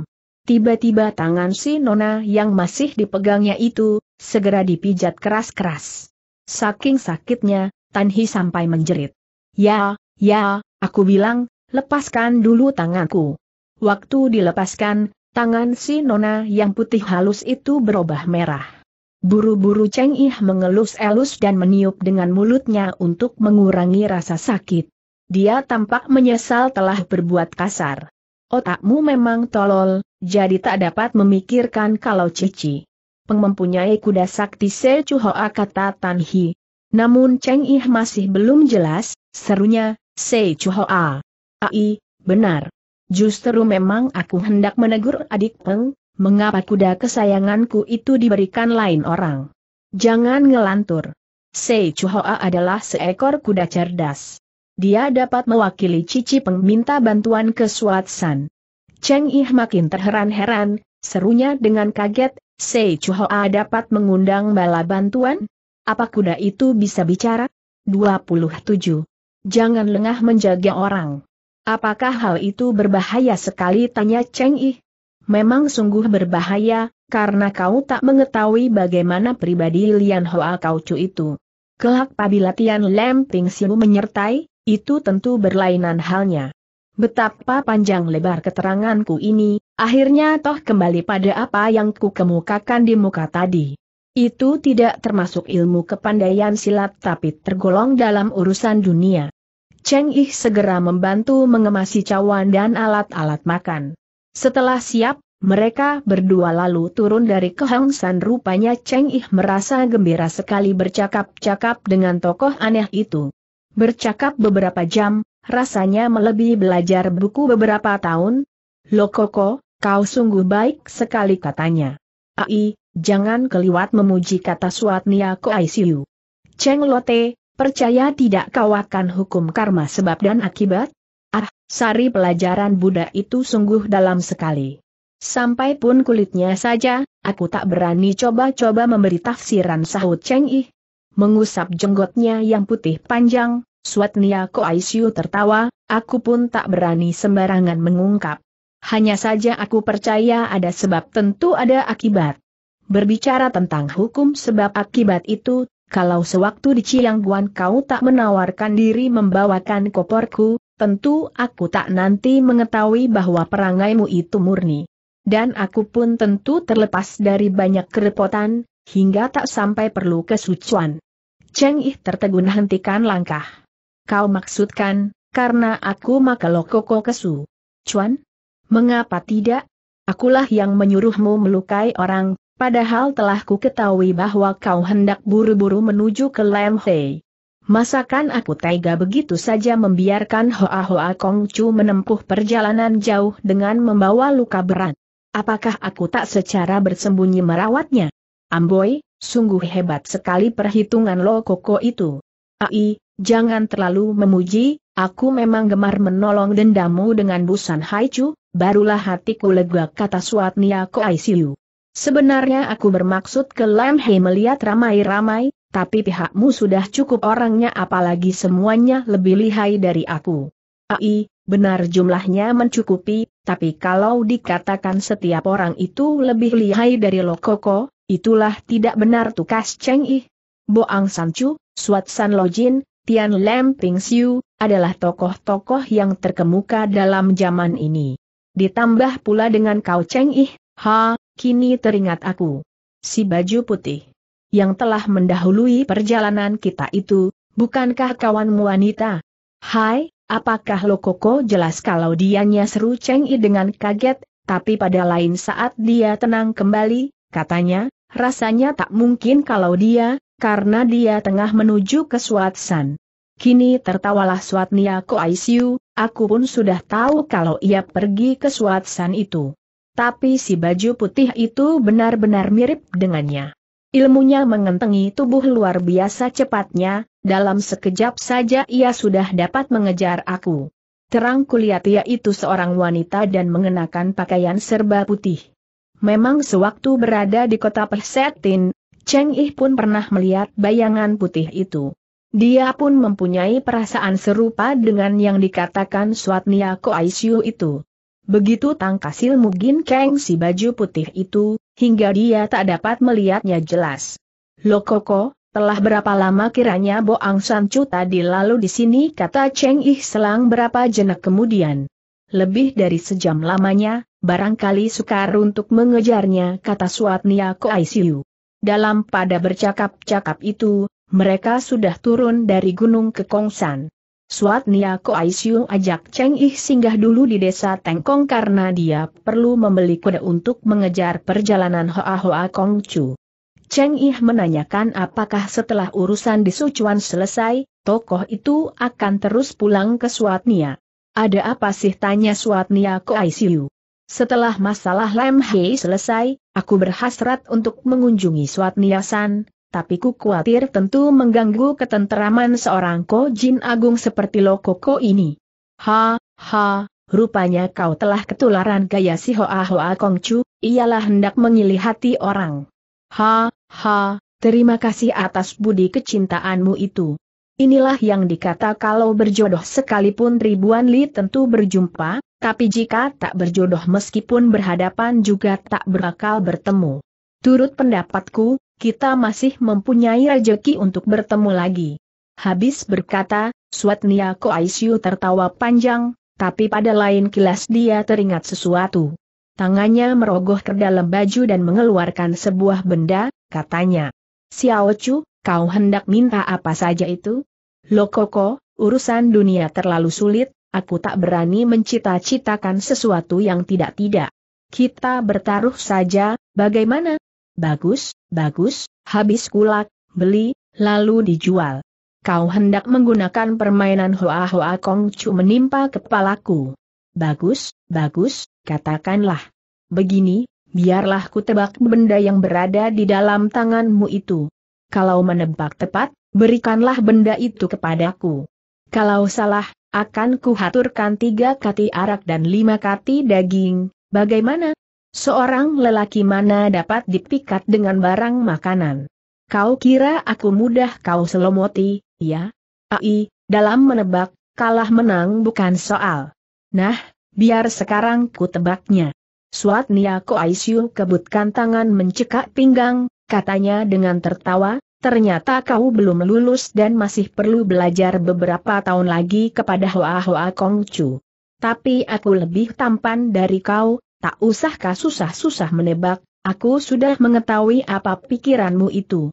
Tiba-tiba tangan si Nona yang masih dipegangnya itu, segera dipijat keras-keras. Saking sakitnya, Tan Hi sampai menjerit. Ya, ya, aku bilang, lepaskan dulu tanganku. Waktu dilepaskan, tangan si Nona yang putih halus itu berubah merah. Buru-buru Cheng Ih mengelus-elus dan meniup dengan mulutnya untuk mengurangi rasa sakit. Dia tampak menyesal telah berbuat kasar. Otakmu memang tolol, jadi tak dapat memikirkan kalau Cici mempunyai kuda sakti Hoa kata Tan Hi. Namun Cheng Ih masih belum jelas, serunya, Hoa. Ai, benar. Justru memang aku hendak menegur adik Peng, mengapa kuda kesayanganku itu diberikan lain orang. Jangan ngelantur. Hoa adalah seekor kuda cerdas dia dapat mewakili Cici Peng minta bantuan ke San. Cheng Ih makin terheran-heran, serunya dengan kaget, Sei Hoa dapat mengundang bala bantuan? Apa kuda itu bisa bicara? 27. Jangan lengah menjaga orang. Apakah hal itu berbahaya sekali tanya Cheng Ih? Memang sungguh berbahaya, karena kau tak mengetahui bagaimana pribadi Lian Hoa Kaucu itu. Kelak pabila Tian Lemping Siu menyertai, itu tentu berlainan halnya. Betapa panjang lebar keteranganku ini, akhirnya toh kembali pada apa yang ku kemukakan di muka tadi. Itu tidak termasuk ilmu kepandaian silat tapi tergolong dalam urusan dunia. Cheng Ih segera membantu mengemasi cawan dan alat-alat makan. Setelah siap, mereka berdua lalu turun dari kehangsan rupanya Cheng Ih merasa gembira sekali bercakap-cakap dengan tokoh aneh itu. Bercakap beberapa jam, rasanya melebihi belajar buku beberapa tahun. Lokoko, kau sungguh baik sekali katanya. Ai, jangan keliwat memuji kata Suatnia ko ICU. Cheng Lote, percaya tidak kau akan hukum karma sebab dan akibat? Ah, sari pelajaran Buddha itu sungguh dalam sekali. Sampai pun kulitnya saja, aku tak berani coba-coba memberi tafsiran sahut Cheng Ih. Mengusap jenggotnya yang putih panjang, Suat Ko Aisyu tertawa, aku pun tak berani sembarangan mengungkap. Hanya saja aku percaya ada sebab tentu ada akibat. Berbicara tentang hukum sebab akibat itu, kalau sewaktu di Ciangguan kau tak menawarkan diri membawakan koporku, tentu aku tak nanti mengetahui bahwa perangaimu itu murni. Dan aku pun tentu terlepas dari banyak kerepotan, hingga tak sampai perlu kesucuan. Cheng Ih tertegun hentikan langkah. Kau maksudkan, karena aku lokoko kesu. Cuan? Mengapa tidak? Akulah yang menyuruhmu melukai orang, padahal telah ku ketahui bahwa kau hendak buru-buru menuju ke Lam Masakan aku tega begitu saja membiarkan Hoa Hoa Kong Chu menempuh perjalanan jauh dengan membawa luka berat. Apakah aku tak secara bersembunyi merawatnya? Amboi, sungguh hebat sekali perhitungan lo koko itu. Ai, Jangan terlalu memuji, aku memang gemar menolong dendamu dengan busan haicu, barulah hatiku lega kata Suatnia Ko ICU. Sebenarnya aku bermaksud ke Lamhei melihat ramai-ramai, tapi pihakmu sudah cukup orangnya apalagi semuanya lebih lihai dari aku. Ai, benar jumlahnya mencukupi, tapi kalau dikatakan setiap orang itu lebih lihai dari Lokoko, itulah tidak benar tukas Cheng Ih. Boang Sancu, Suat San Lojin, Tian Lam Ping Siu, adalah tokoh-tokoh yang terkemuka dalam zaman ini. Ditambah pula dengan Kau Cheng Ih, ha, kini teringat aku. Si baju putih yang telah mendahului perjalanan kita itu, bukankah kawanmu wanita? Hai, apakah Lokoko jelas kalau dianya seru Cheng I dengan kaget, tapi pada lain saat dia tenang kembali, katanya, rasanya tak mungkin kalau dia, karena dia tengah menuju ke Swatsan. Kini tertawalah Ko Aisyu, aku pun sudah tahu kalau ia pergi ke Swatsan itu. Tapi si baju putih itu benar-benar mirip dengannya. Ilmunya mengentengi tubuh luar biasa cepatnya, dalam sekejap saja ia sudah dapat mengejar aku. Terang kulihat ia itu seorang wanita dan mengenakan pakaian serba putih. Memang sewaktu berada di kota Persetin. Cheng Yi pun pernah melihat bayangan putih itu. Dia pun mempunyai perasaan serupa dengan yang dikatakan Ko Aisyu itu. Begitu tangkasil mungkin Kang si baju putih itu, hingga dia tak dapat melihatnya jelas. Lokoko, telah berapa lama kiranya Boang Sancu tadi lalu di sini kata Cheng Yi selang berapa jenak kemudian. Lebih dari sejam lamanya, barangkali sukar untuk mengejarnya kata Ko Aisyu. Dalam pada bercakap-cakap itu, mereka sudah turun dari gunung ke Kongsan. Suat Nia Ko Aisyu ajak Cheng Ih singgah dulu di desa Tengkong karena dia perlu membeli kuda untuk mengejar perjalanan Hoa Hoa Kong Chu. Cheng Ih menanyakan apakah setelah urusan di Sichuan selesai, tokoh itu akan terus pulang ke Suat Nia. Ada apa sih tanya Suat Nia Ko Aisyu? Setelah masalah Lem Hei selesai, aku berhasrat untuk mengunjungi Suat Niasan, tapi ku khawatir tentu mengganggu ketenteraman seorang Ko Jin Agung seperti Lo Koko ini. Ha, ha, rupanya kau telah ketularan gaya si Hoa Hoa Chu, ialah hendak mengilihati orang. Ha, ha, terima kasih atas budi kecintaanmu itu. Inilah yang dikata kalau berjodoh sekalipun ribuan li tentu berjumpa, tapi jika tak berjodoh meskipun berhadapan juga tak berakal bertemu. Turut pendapatku, kita masih mempunyai rejeki untuk bertemu lagi. Habis berkata, Swatnia Koaisyu tertawa panjang, tapi pada lain kilas dia teringat sesuatu. Tangannya merogoh ke dalam baju dan mengeluarkan sebuah benda, katanya. Xiao Chu, kau hendak minta apa saja itu? Lokoko, urusan dunia terlalu sulit, aku tak berani mencita-citakan sesuatu yang tidak-tidak. Kita bertaruh saja, bagaimana? Bagus, bagus, habis kulak, beli, lalu dijual. Kau hendak menggunakan permainan Hoa-Hoa Kong Chu menimpa kepalaku. Bagus, bagus, katakanlah. Begini, biarlah ku tebak benda yang berada di dalam tanganmu itu. Kalau menebak tepat, berikanlah benda itu kepadaku. Kalau salah, akan kuhaturkan tiga kati arak dan lima kati daging, bagaimana? Seorang lelaki mana dapat dipikat dengan barang makanan? Kau kira aku mudah kau selomoti, ya? Ai, dalam menebak, kalah menang bukan soal. Nah, biar sekarang ku tebaknya. Suat aku Aisyu kebutkan tangan mencekak pinggang, katanya dengan tertawa, Ternyata kau belum lulus dan masih perlu belajar beberapa tahun lagi kepada Hoa Hoa Kongcu. Tapi aku lebih tampan dari kau, tak usah kau susah-susah menebak, aku sudah mengetahui apa pikiranmu itu.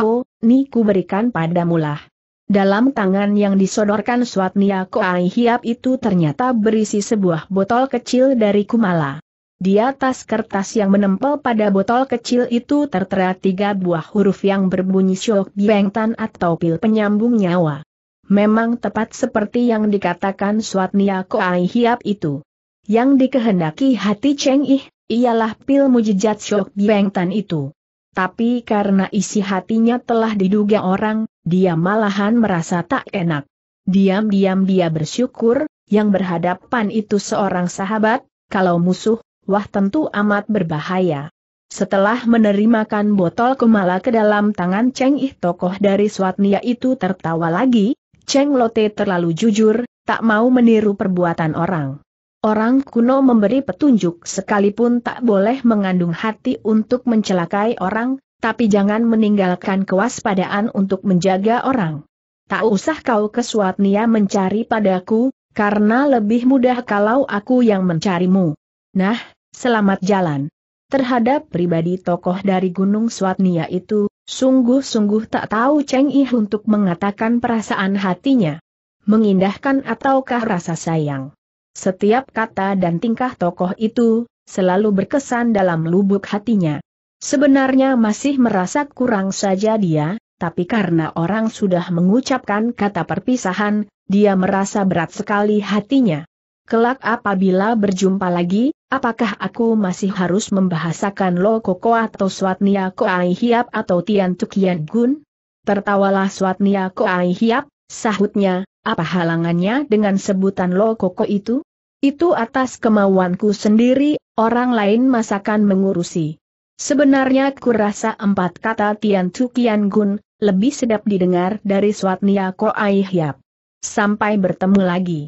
Ho, ni ku berikan padamulah. Dalam tangan yang disodorkan Swatnia Koai Hiap itu ternyata berisi sebuah botol kecil dari Kumala. Di atas kertas yang menempel pada botol kecil itu tertera tiga buah huruf yang berbunyi syok bengtan atau pil penyambung nyawa. Memang tepat seperti yang dikatakan Swatnia Koai Hiap itu. Yang dikehendaki hati Cheng Ih, ialah pil mujizat syok bengtan itu. Tapi karena isi hatinya telah diduga orang, dia malahan merasa tak enak. Diam-diam dia bersyukur, yang berhadapan itu seorang sahabat, kalau musuh, wah tentu amat berbahaya. Setelah menerimakan botol kumala ke dalam tangan Cheng Ih tokoh dari Swatnia itu tertawa lagi, Cheng Lote terlalu jujur, tak mau meniru perbuatan orang. Orang kuno memberi petunjuk sekalipun tak boleh mengandung hati untuk mencelakai orang, tapi jangan meninggalkan kewaspadaan untuk menjaga orang. Tak usah kau ke Swatnia mencari padaku, karena lebih mudah kalau aku yang mencarimu. Nah, Selamat jalan. Terhadap pribadi tokoh dari Gunung Swatnia itu, sungguh-sungguh tak tahu Cheng Yi untuk mengatakan perasaan hatinya. Mengindahkan ataukah rasa sayang. Setiap kata dan tingkah tokoh itu, selalu berkesan dalam lubuk hatinya. Sebenarnya masih merasa kurang saja dia, tapi karena orang sudah mengucapkan kata perpisahan, dia merasa berat sekali hatinya. Kelak apabila berjumpa lagi, apakah aku masih harus membahasakan Lo Koko atau Swatnia Koai Hiap atau Tian Tukian Gun? Tertawalah Swatnia Koai Hiap, sahutnya, apa halangannya dengan sebutan Lo Koko itu? Itu atas kemauanku sendiri, orang lain masakan mengurusi. Sebenarnya kurasa empat kata Tian Tukian Gun, lebih sedap didengar dari Swatnia Koai Hiap. Sampai bertemu lagi.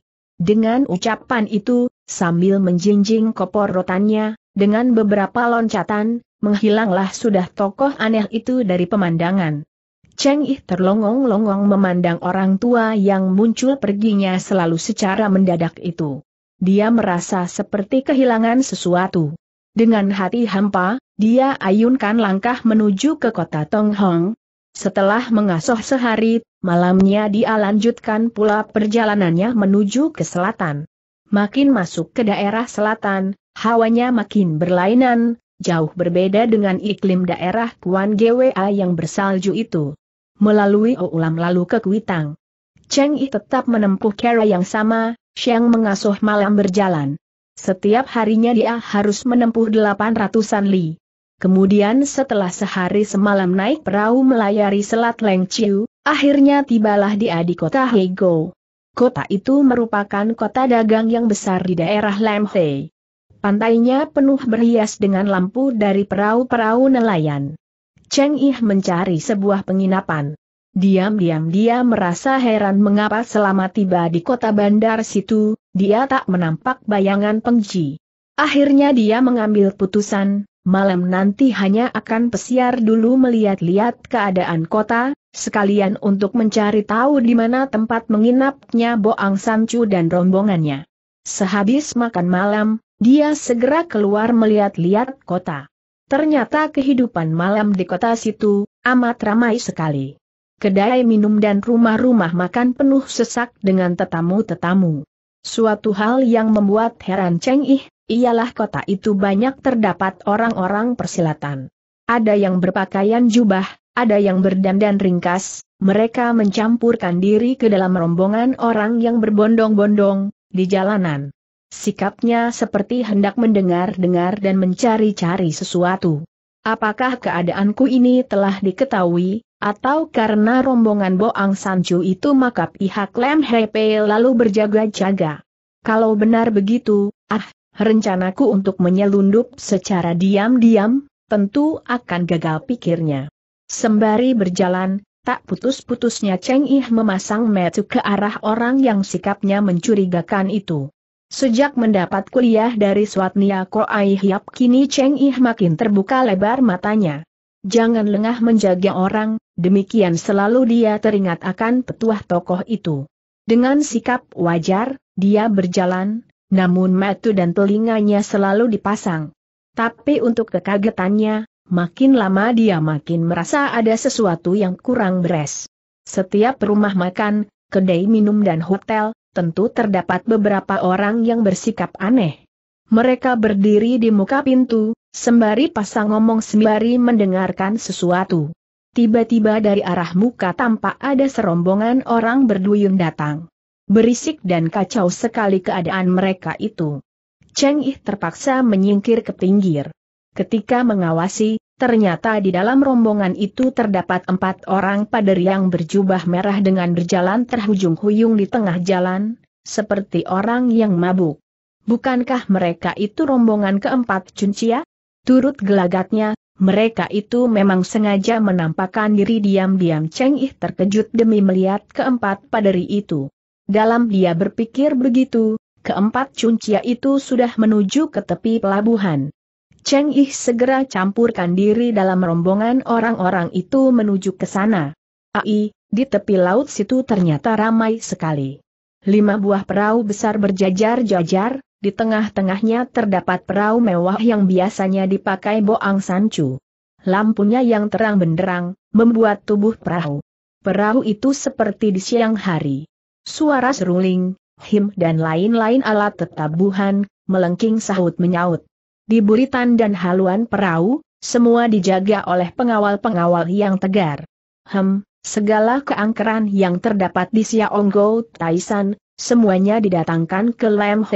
Dengan ucapan itu, sambil menjinjing kopor rotannya, dengan beberapa loncatan, menghilanglah sudah tokoh aneh itu dari pemandangan. Cheng Yi terlongong-longong memandang orang tua yang muncul perginya selalu secara mendadak itu. Dia merasa seperti kehilangan sesuatu. Dengan hati hampa, dia ayunkan langkah menuju ke kota Tong Hong. Setelah mengasuh sehari, malamnya dia lanjutkan pula perjalanannya menuju ke selatan. Makin masuk ke daerah selatan, hawanya makin berlainan, jauh berbeda dengan iklim daerah Kuan Gwa yang bersalju itu. Melalui Oulam lalu ke Kuitang. Cheng Yi tetap menempuh cara yang sama, Xiang mengasuh malam berjalan. Setiap harinya dia harus menempuh delapan ratusan li. Kemudian setelah sehari semalam naik perahu melayari Selat Lengciu, akhirnya tibalah dia di kota Hego. Kota itu merupakan kota dagang yang besar di daerah Lemhei. Pantainya penuh berhias dengan lampu dari perahu-perahu nelayan. Cheng Ih mencari sebuah penginapan. Diam-diam dia merasa heran mengapa selama tiba di kota bandar situ, dia tak menampak bayangan Pengji. Akhirnya dia mengambil putusan, malam nanti hanya akan pesiar dulu melihat-lihat keadaan kota, sekalian untuk mencari tahu di mana tempat menginapnya Boang Sancu dan rombongannya. Sehabis makan malam, dia segera keluar melihat-lihat kota. Ternyata kehidupan malam di kota situ, amat ramai sekali. Kedai minum dan rumah-rumah makan penuh sesak dengan tetamu-tetamu. Suatu hal yang membuat heran Cheng Ih, ialah kota itu banyak terdapat orang-orang persilatan. Ada yang berpakaian jubah, ada yang berdandan ringkas, mereka mencampurkan diri ke dalam rombongan orang yang berbondong-bondong, di jalanan. Sikapnya seperti hendak mendengar-dengar dan mencari-cari sesuatu. Apakah keadaanku ini telah diketahui, atau karena rombongan Boang Sancu itu maka pihak Lem Hepe lalu berjaga-jaga. Kalau benar begitu, ah, Rencanaku untuk menyelundup secara diam-diam, tentu akan gagal pikirnya. Sembari berjalan, tak putus-putusnya Cheng Ih memasang metu ke arah orang yang sikapnya mencurigakan itu. Sejak mendapat kuliah dari Swatnia Koai Hiap kini Cheng Ih makin terbuka lebar matanya. Jangan lengah menjaga orang, demikian selalu dia teringat akan petuah tokoh itu. Dengan sikap wajar, dia berjalan, namun mata dan telinganya selalu dipasang. Tapi untuk kekagetannya, makin lama dia makin merasa ada sesuatu yang kurang beres. Setiap rumah makan, kedai minum dan hotel, tentu terdapat beberapa orang yang bersikap aneh. Mereka berdiri di muka pintu, sembari pasang ngomong sembari mendengarkan sesuatu. Tiba-tiba dari arah muka tampak ada serombongan orang berduyun datang. Berisik dan kacau sekali keadaan mereka itu. Cheng Yi terpaksa menyingkir ke pinggir. Ketika mengawasi, ternyata di dalam rombongan itu terdapat empat orang pader yang berjubah merah dengan berjalan terhujung-huyung di tengah jalan, seperti orang yang mabuk. Bukankah mereka itu rombongan keempat Cuncia? Turut gelagatnya, mereka itu memang sengaja menampakkan diri diam-diam Cheng Yi terkejut demi melihat keempat paderi itu. Dalam dia berpikir begitu, keempat cuncia itu sudah menuju ke tepi pelabuhan. Cheng Yi segera campurkan diri dalam rombongan orang-orang itu menuju ke sana. Ai, di tepi laut situ ternyata ramai sekali. Lima buah perahu besar berjajar-jajar, di tengah-tengahnya terdapat perahu mewah yang biasanya dipakai Boang Sancu. Lampunya yang terang benderang, membuat tubuh perahu. Perahu itu seperti di siang hari. Suara seruling, him dan lain-lain alat tetabuhan, melengking sahut menyaut. Di buritan dan haluan perahu, semua dijaga oleh pengawal-pengawal yang tegar. Hem, segala keangkeran yang terdapat di Siaonggo, Taisan, semuanya didatangkan ke Lam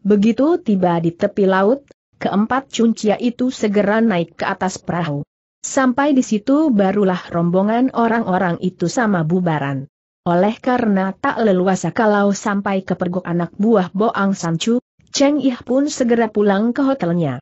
Begitu tiba di tepi laut, keempat cuncia itu segera naik ke atas perahu. Sampai di situ barulah rombongan orang-orang itu sama bubaran. Oleh karena tak leluasa kalau sampai kepergok anak buah Boang Sancu, Cheng Ih pun segera pulang ke hotelnya.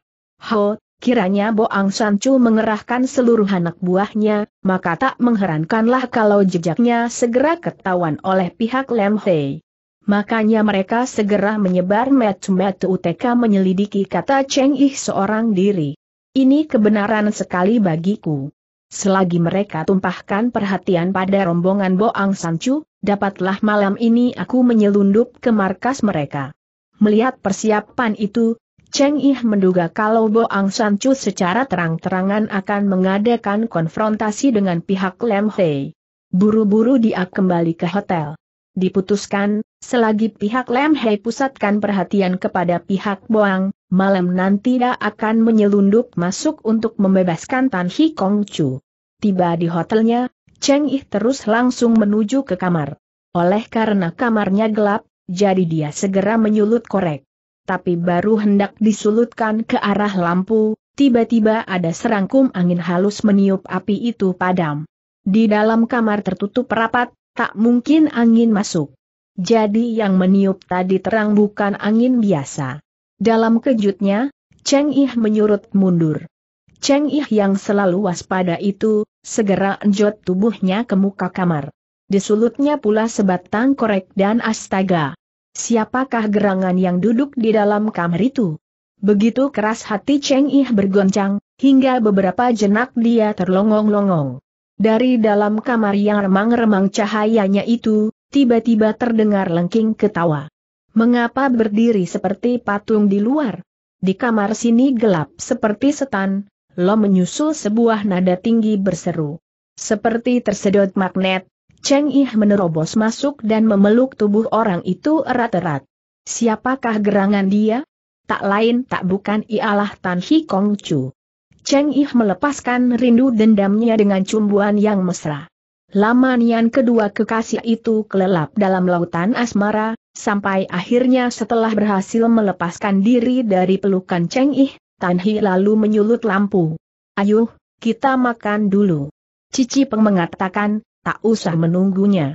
Ho, kiranya Boang Sancu mengerahkan seluruh anak buahnya, maka tak mengherankanlah kalau jejaknya segera ketahuan oleh pihak Lem Hei. Makanya mereka segera menyebar metu-metu UTK menyelidiki kata Cheng Ih seorang diri. Ini kebenaran sekali bagiku. Selagi mereka tumpahkan perhatian pada rombongan Boang Sancu, dapatlah malam ini aku menyelundup ke markas mereka. Melihat persiapan itu, Cheng Ih menduga kalau Boang Sancu secara terang-terangan akan mengadakan konfrontasi dengan pihak Lem Hei. Buru-buru dia kembali ke hotel. Diputuskan, selagi pihak Lem Hei pusatkan perhatian kepada pihak Boang, malam nanti dia akan menyelundup masuk untuk membebaskan Tan Hi Kong Chu. Tiba di hotelnya, Cheng Yi terus langsung menuju ke kamar. Oleh karena kamarnya gelap, jadi dia segera menyulut korek. Tapi baru hendak disulutkan ke arah lampu, tiba-tiba ada serangkum angin halus meniup api itu padam. Di dalam kamar tertutup rapat, tak mungkin angin masuk. Jadi yang meniup tadi terang bukan angin biasa. Dalam kejutnya, Cheng Yi menyurut mundur. Cheng Ih yang selalu waspada itu, segera enjot tubuhnya ke muka kamar. Disulutnya pula sebatang korek dan astaga. Siapakah gerangan yang duduk di dalam kamar itu? Begitu keras hati Cheng Ih bergoncang, hingga beberapa jenak dia terlongong-longong. Dari dalam kamar yang remang-remang cahayanya itu, tiba-tiba terdengar lengking ketawa. Mengapa berdiri seperti patung di luar? Di kamar sini gelap seperti setan, Lo menyusul sebuah nada tinggi berseru. Seperti tersedot magnet, Cheng Ih menerobos masuk dan memeluk tubuh orang itu erat-erat. Siapakah gerangan dia? Tak lain tak bukan ialah Tan Hi Kong Chu. Cheng Ih melepaskan rindu dendamnya dengan cumbuan yang mesra. Lama Nian kedua kekasih itu kelelap dalam lautan asmara, sampai akhirnya setelah berhasil melepaskan diri dari pelukan Cheng Ih, Tan Hi lalu menyulut lampu. Ayuh, kita makan dulu. Cici Peng mengatakan, tak usah menunggunya.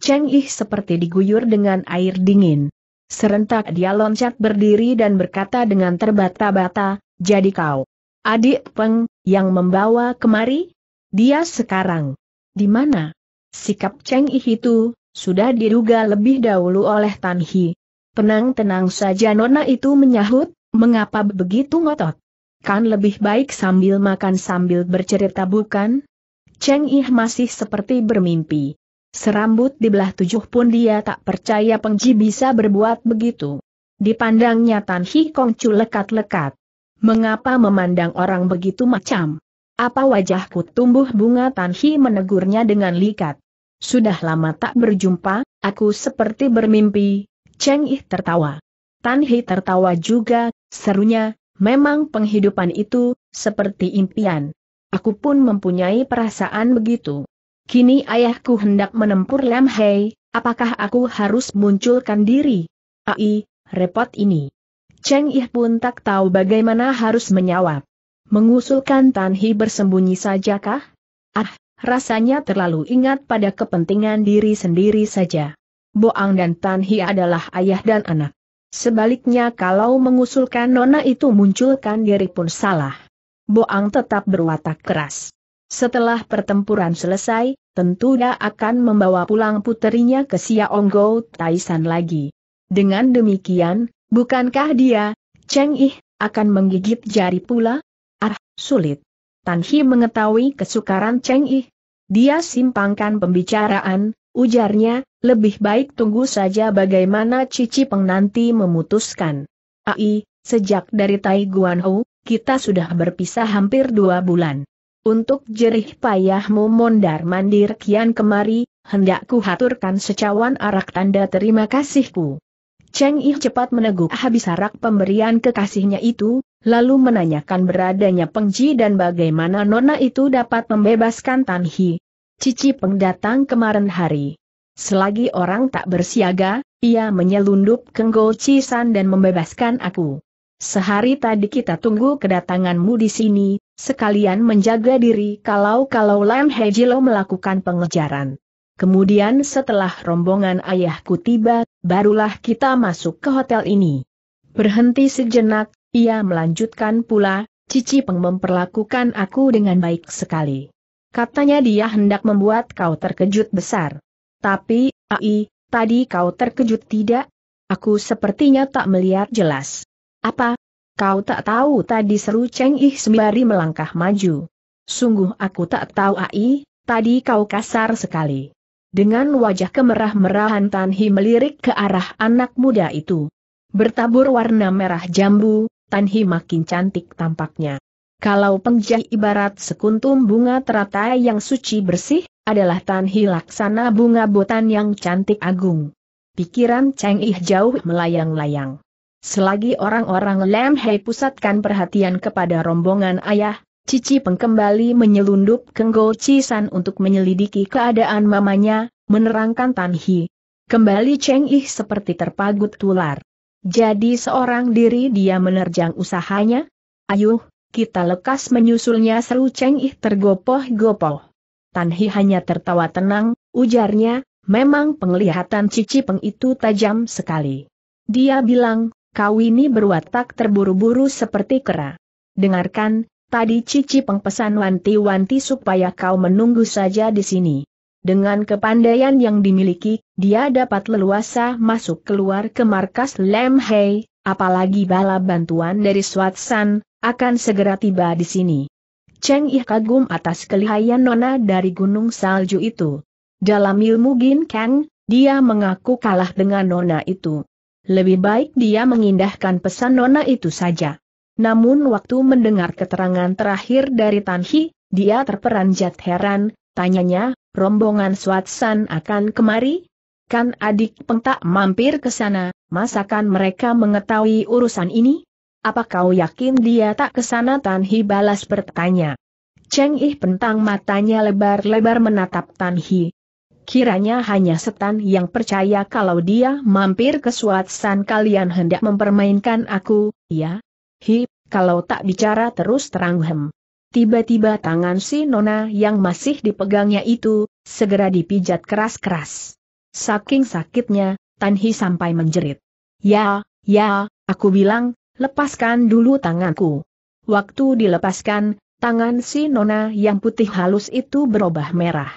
Cheng Ih seperti diguyur dengan air dingin. Serentak dia loncat berdiri dan berkata dengan terbata-bata, jadi kau. Adik Peng, yang membawa kemari? Dia sekarang. Di mana? Sikap Cheng Ih itu, sudah diduga lebih dahulu oleh Tan Hi. Tenang-tenang saja Nona itu menyahut, Mengapa begitu ngotot? Kan lebih baik sambil makan sambil bercerita bukan? Cheng Ih masih seperti bermimpi. Serambut di belah tujuh pun dia tak percaya Pengji bisa berbuat begitu. Dipandangnya Tan Hi Kong Chu lekat-lekat. Mengapa memandang orang begitu macam? Apa wajahku tumbuh bunga Tan Hi menegurnya dengan likat. Sudah lama tak berjumpa, aku seperti bermimpi, Cheng Ih tertawa. Tan Hi tertawa juga, Serunya, memang penghidupan itu, seperti impian. Aku pun mempunyai perasaan begitu. Kini ayahku hendak menempur Lam Hei, apakah aku harus munculkan diri? Ai, repot ini. Cheng Ih pun tak tahu bagaimana harus menjawab. Mengusulkan Tan Hi bersembunyi sajakah? Ah, rasanya terlalu ingat pada kepentingan diri sendiri saja. Boang dan Tan Hi adalah ayah dan anak. Sebaliknya kalau mengusulkan nona itu munculkan diri pun salah. Boang tetap berwatak keras. Setelah pertempuran selesai, tentu dia akan membawa pulang puterinya ke Siaonggo Taisan lagi. Dengan demikian, bukankah dia, Cheng Ih, akan menggigit jari pula? Ah, sulit. Tan Hi mengetahui kesukaran Cheng Ih. Dia simpangkan pembicaraan, ujarnya, lebih baik tunggu saja bagaimana Cici Peng nanti memutuskan. Ai, sejak dari Tai Guanhu, kita sudah berpisah hampir dua bulan. Untuk jerih payahmu mondar mandir kian kemari, hendak ku haturkan secawan arak tanda terima kasihku. Cheng Yi cepat meneguk habis arak pemberian kekasihnya itu, lalu menanyakan beradanya Pengji dan bagaimana nona itu dapat membebaskan Tan Hi. Cici pendatang kemarin hari. Selagi orang tak bersiaga, ia menyelundup kenggol Cisan dan membebaskan aku. Sehari tadi kita tunggu kedatanganmu di sini, sekalian menjaga diri kalau-kalau Lam Hejilo melakukan pengejaran. Kemudian setelah rombongan ayahku tiba, barulah kita masuk ke hotel ini. Berhenti sejenak, ia melanjutkan pula, Cici Peng memperlakukan aku dengan baik sekali. Katanya dia hendak membuat kau terkejut besar. Tapi, ai, tadi kau terkejut tidak? Aku sepertinya tak melihat jelas. Apa? Kau tak tahu tadi seru Cheng Ih sembari melangkah maju. Sungguh aku tak tahu ai, tadi kau kasar sekali. Dengan wajah kemerah-merahan Tan Hi melirik ke arah anak muda itu. Bertabur warna merah jambu, Tan Hi makin cantik tampaknya. Kalau penjah ibarat sekuntum bunga teratai yang suci bersih, adalah tanhi laksana bunga botan yang cantik agung. Pikiran Cheng Ih jauh melayang-layang. Selagi orang-orang Lam Hei pusatkan perhatian kepada rombongan ayah, Cici Peng menyelundup ke cisan untuk menyelidiki keadaan mamanya, menerangkan Tanhi. Kembali Cheng Ih seperti terpagut tular. Jadi seorang diri dia menerjang usahanya? Ayuh, kita lekas menyusulnya seru Cheng Ih tergopoh-gopoh. Tan Hi hanya tertawa tenang, ujarnya, memang penglihatan Cici Peng itu tajam sekali. Dia bilang, kau ini berwatak terburu-buru seperti kera. Dengarkan, tadi Cici Peng pesan wanti-wanti supaya kau menunggu saja di sini. Dengan kepandaian yang dimiliki, dia dapat leluasa masuk keluar ke markas Lem Hei, apalagi bala bantuan dari Swatsan, akan segera tiba di sini. Cheng Ih kagum atas kelihayan nona dari gunung salju itu. Dalam ilmu Gin Kang, dia mengaku kalah dengan nona itu. Lebih baik dia mengindahkan pesan nona itu saja. Namun waktu mendengar keterangan terakhir dari Tan Hi, dia terperanjat heran, tanyanya, rombongan Swatsan akan kemari, Kan adik pengtak mampir ke sana, masakan mereka mengetahui urusan ini? Apa kau yakin dia tak ke sana Tan Hi balas bertanya. Cheng Ih pentang matanya lebar-lebar menatap Tan Hi. Kiranya hanya setan yang percaya kalau dia mampir ke suatsan kalian hendak mempermainkan aku, ya? Hi, kalau tak bicara terus terang hem. Tiba-tiba tangan si Nona yang masih dipegangnya itu, segera dipijat keras-keras. Saking sakitnya, Tanhi sampai menjerit. Ya, ya, aku bilang, lepaskan dulu tanganku. Waktu dilepaskan, tangan si Nona yang putih halus itu berubah merah.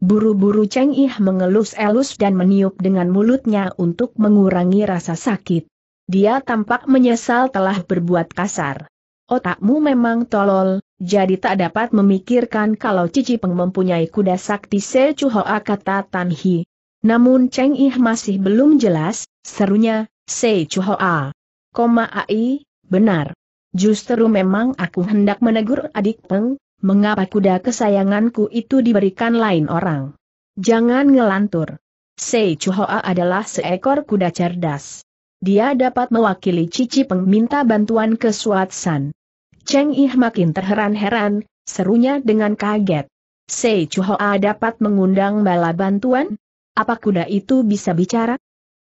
Buru-buru Cheng Ih mengelus-elus dan meniup dengan mulutnya untuk mengurangi rasa sakit. Dia tampak menyesal telah berbuat kasar. Otakmu memang tolol, jadi tak dapat memikirkan kalau Cici Peng mempunyai kuda sakti Chuhoa kata Tan Hi. Namun Cheng Ih masih belum jelas, serunya, Sei Chuhoa. Koma AI, benar. Justru memang aku hendak menegur adik Peng, mengapa kuda kesayanganku itu diberikan lain orang. Jangan ngelantur. Sei Chuhoa adalah seekor kuda cerdas. Dia dapat mewakili Cici Peng minta bantuan ke Suatsan. Cheng Ih makin terheran-heran, serunya dengan kaget. Sei Chuhoa dapat mengundang bala bantuan? Apa kuda itu bisa bicara?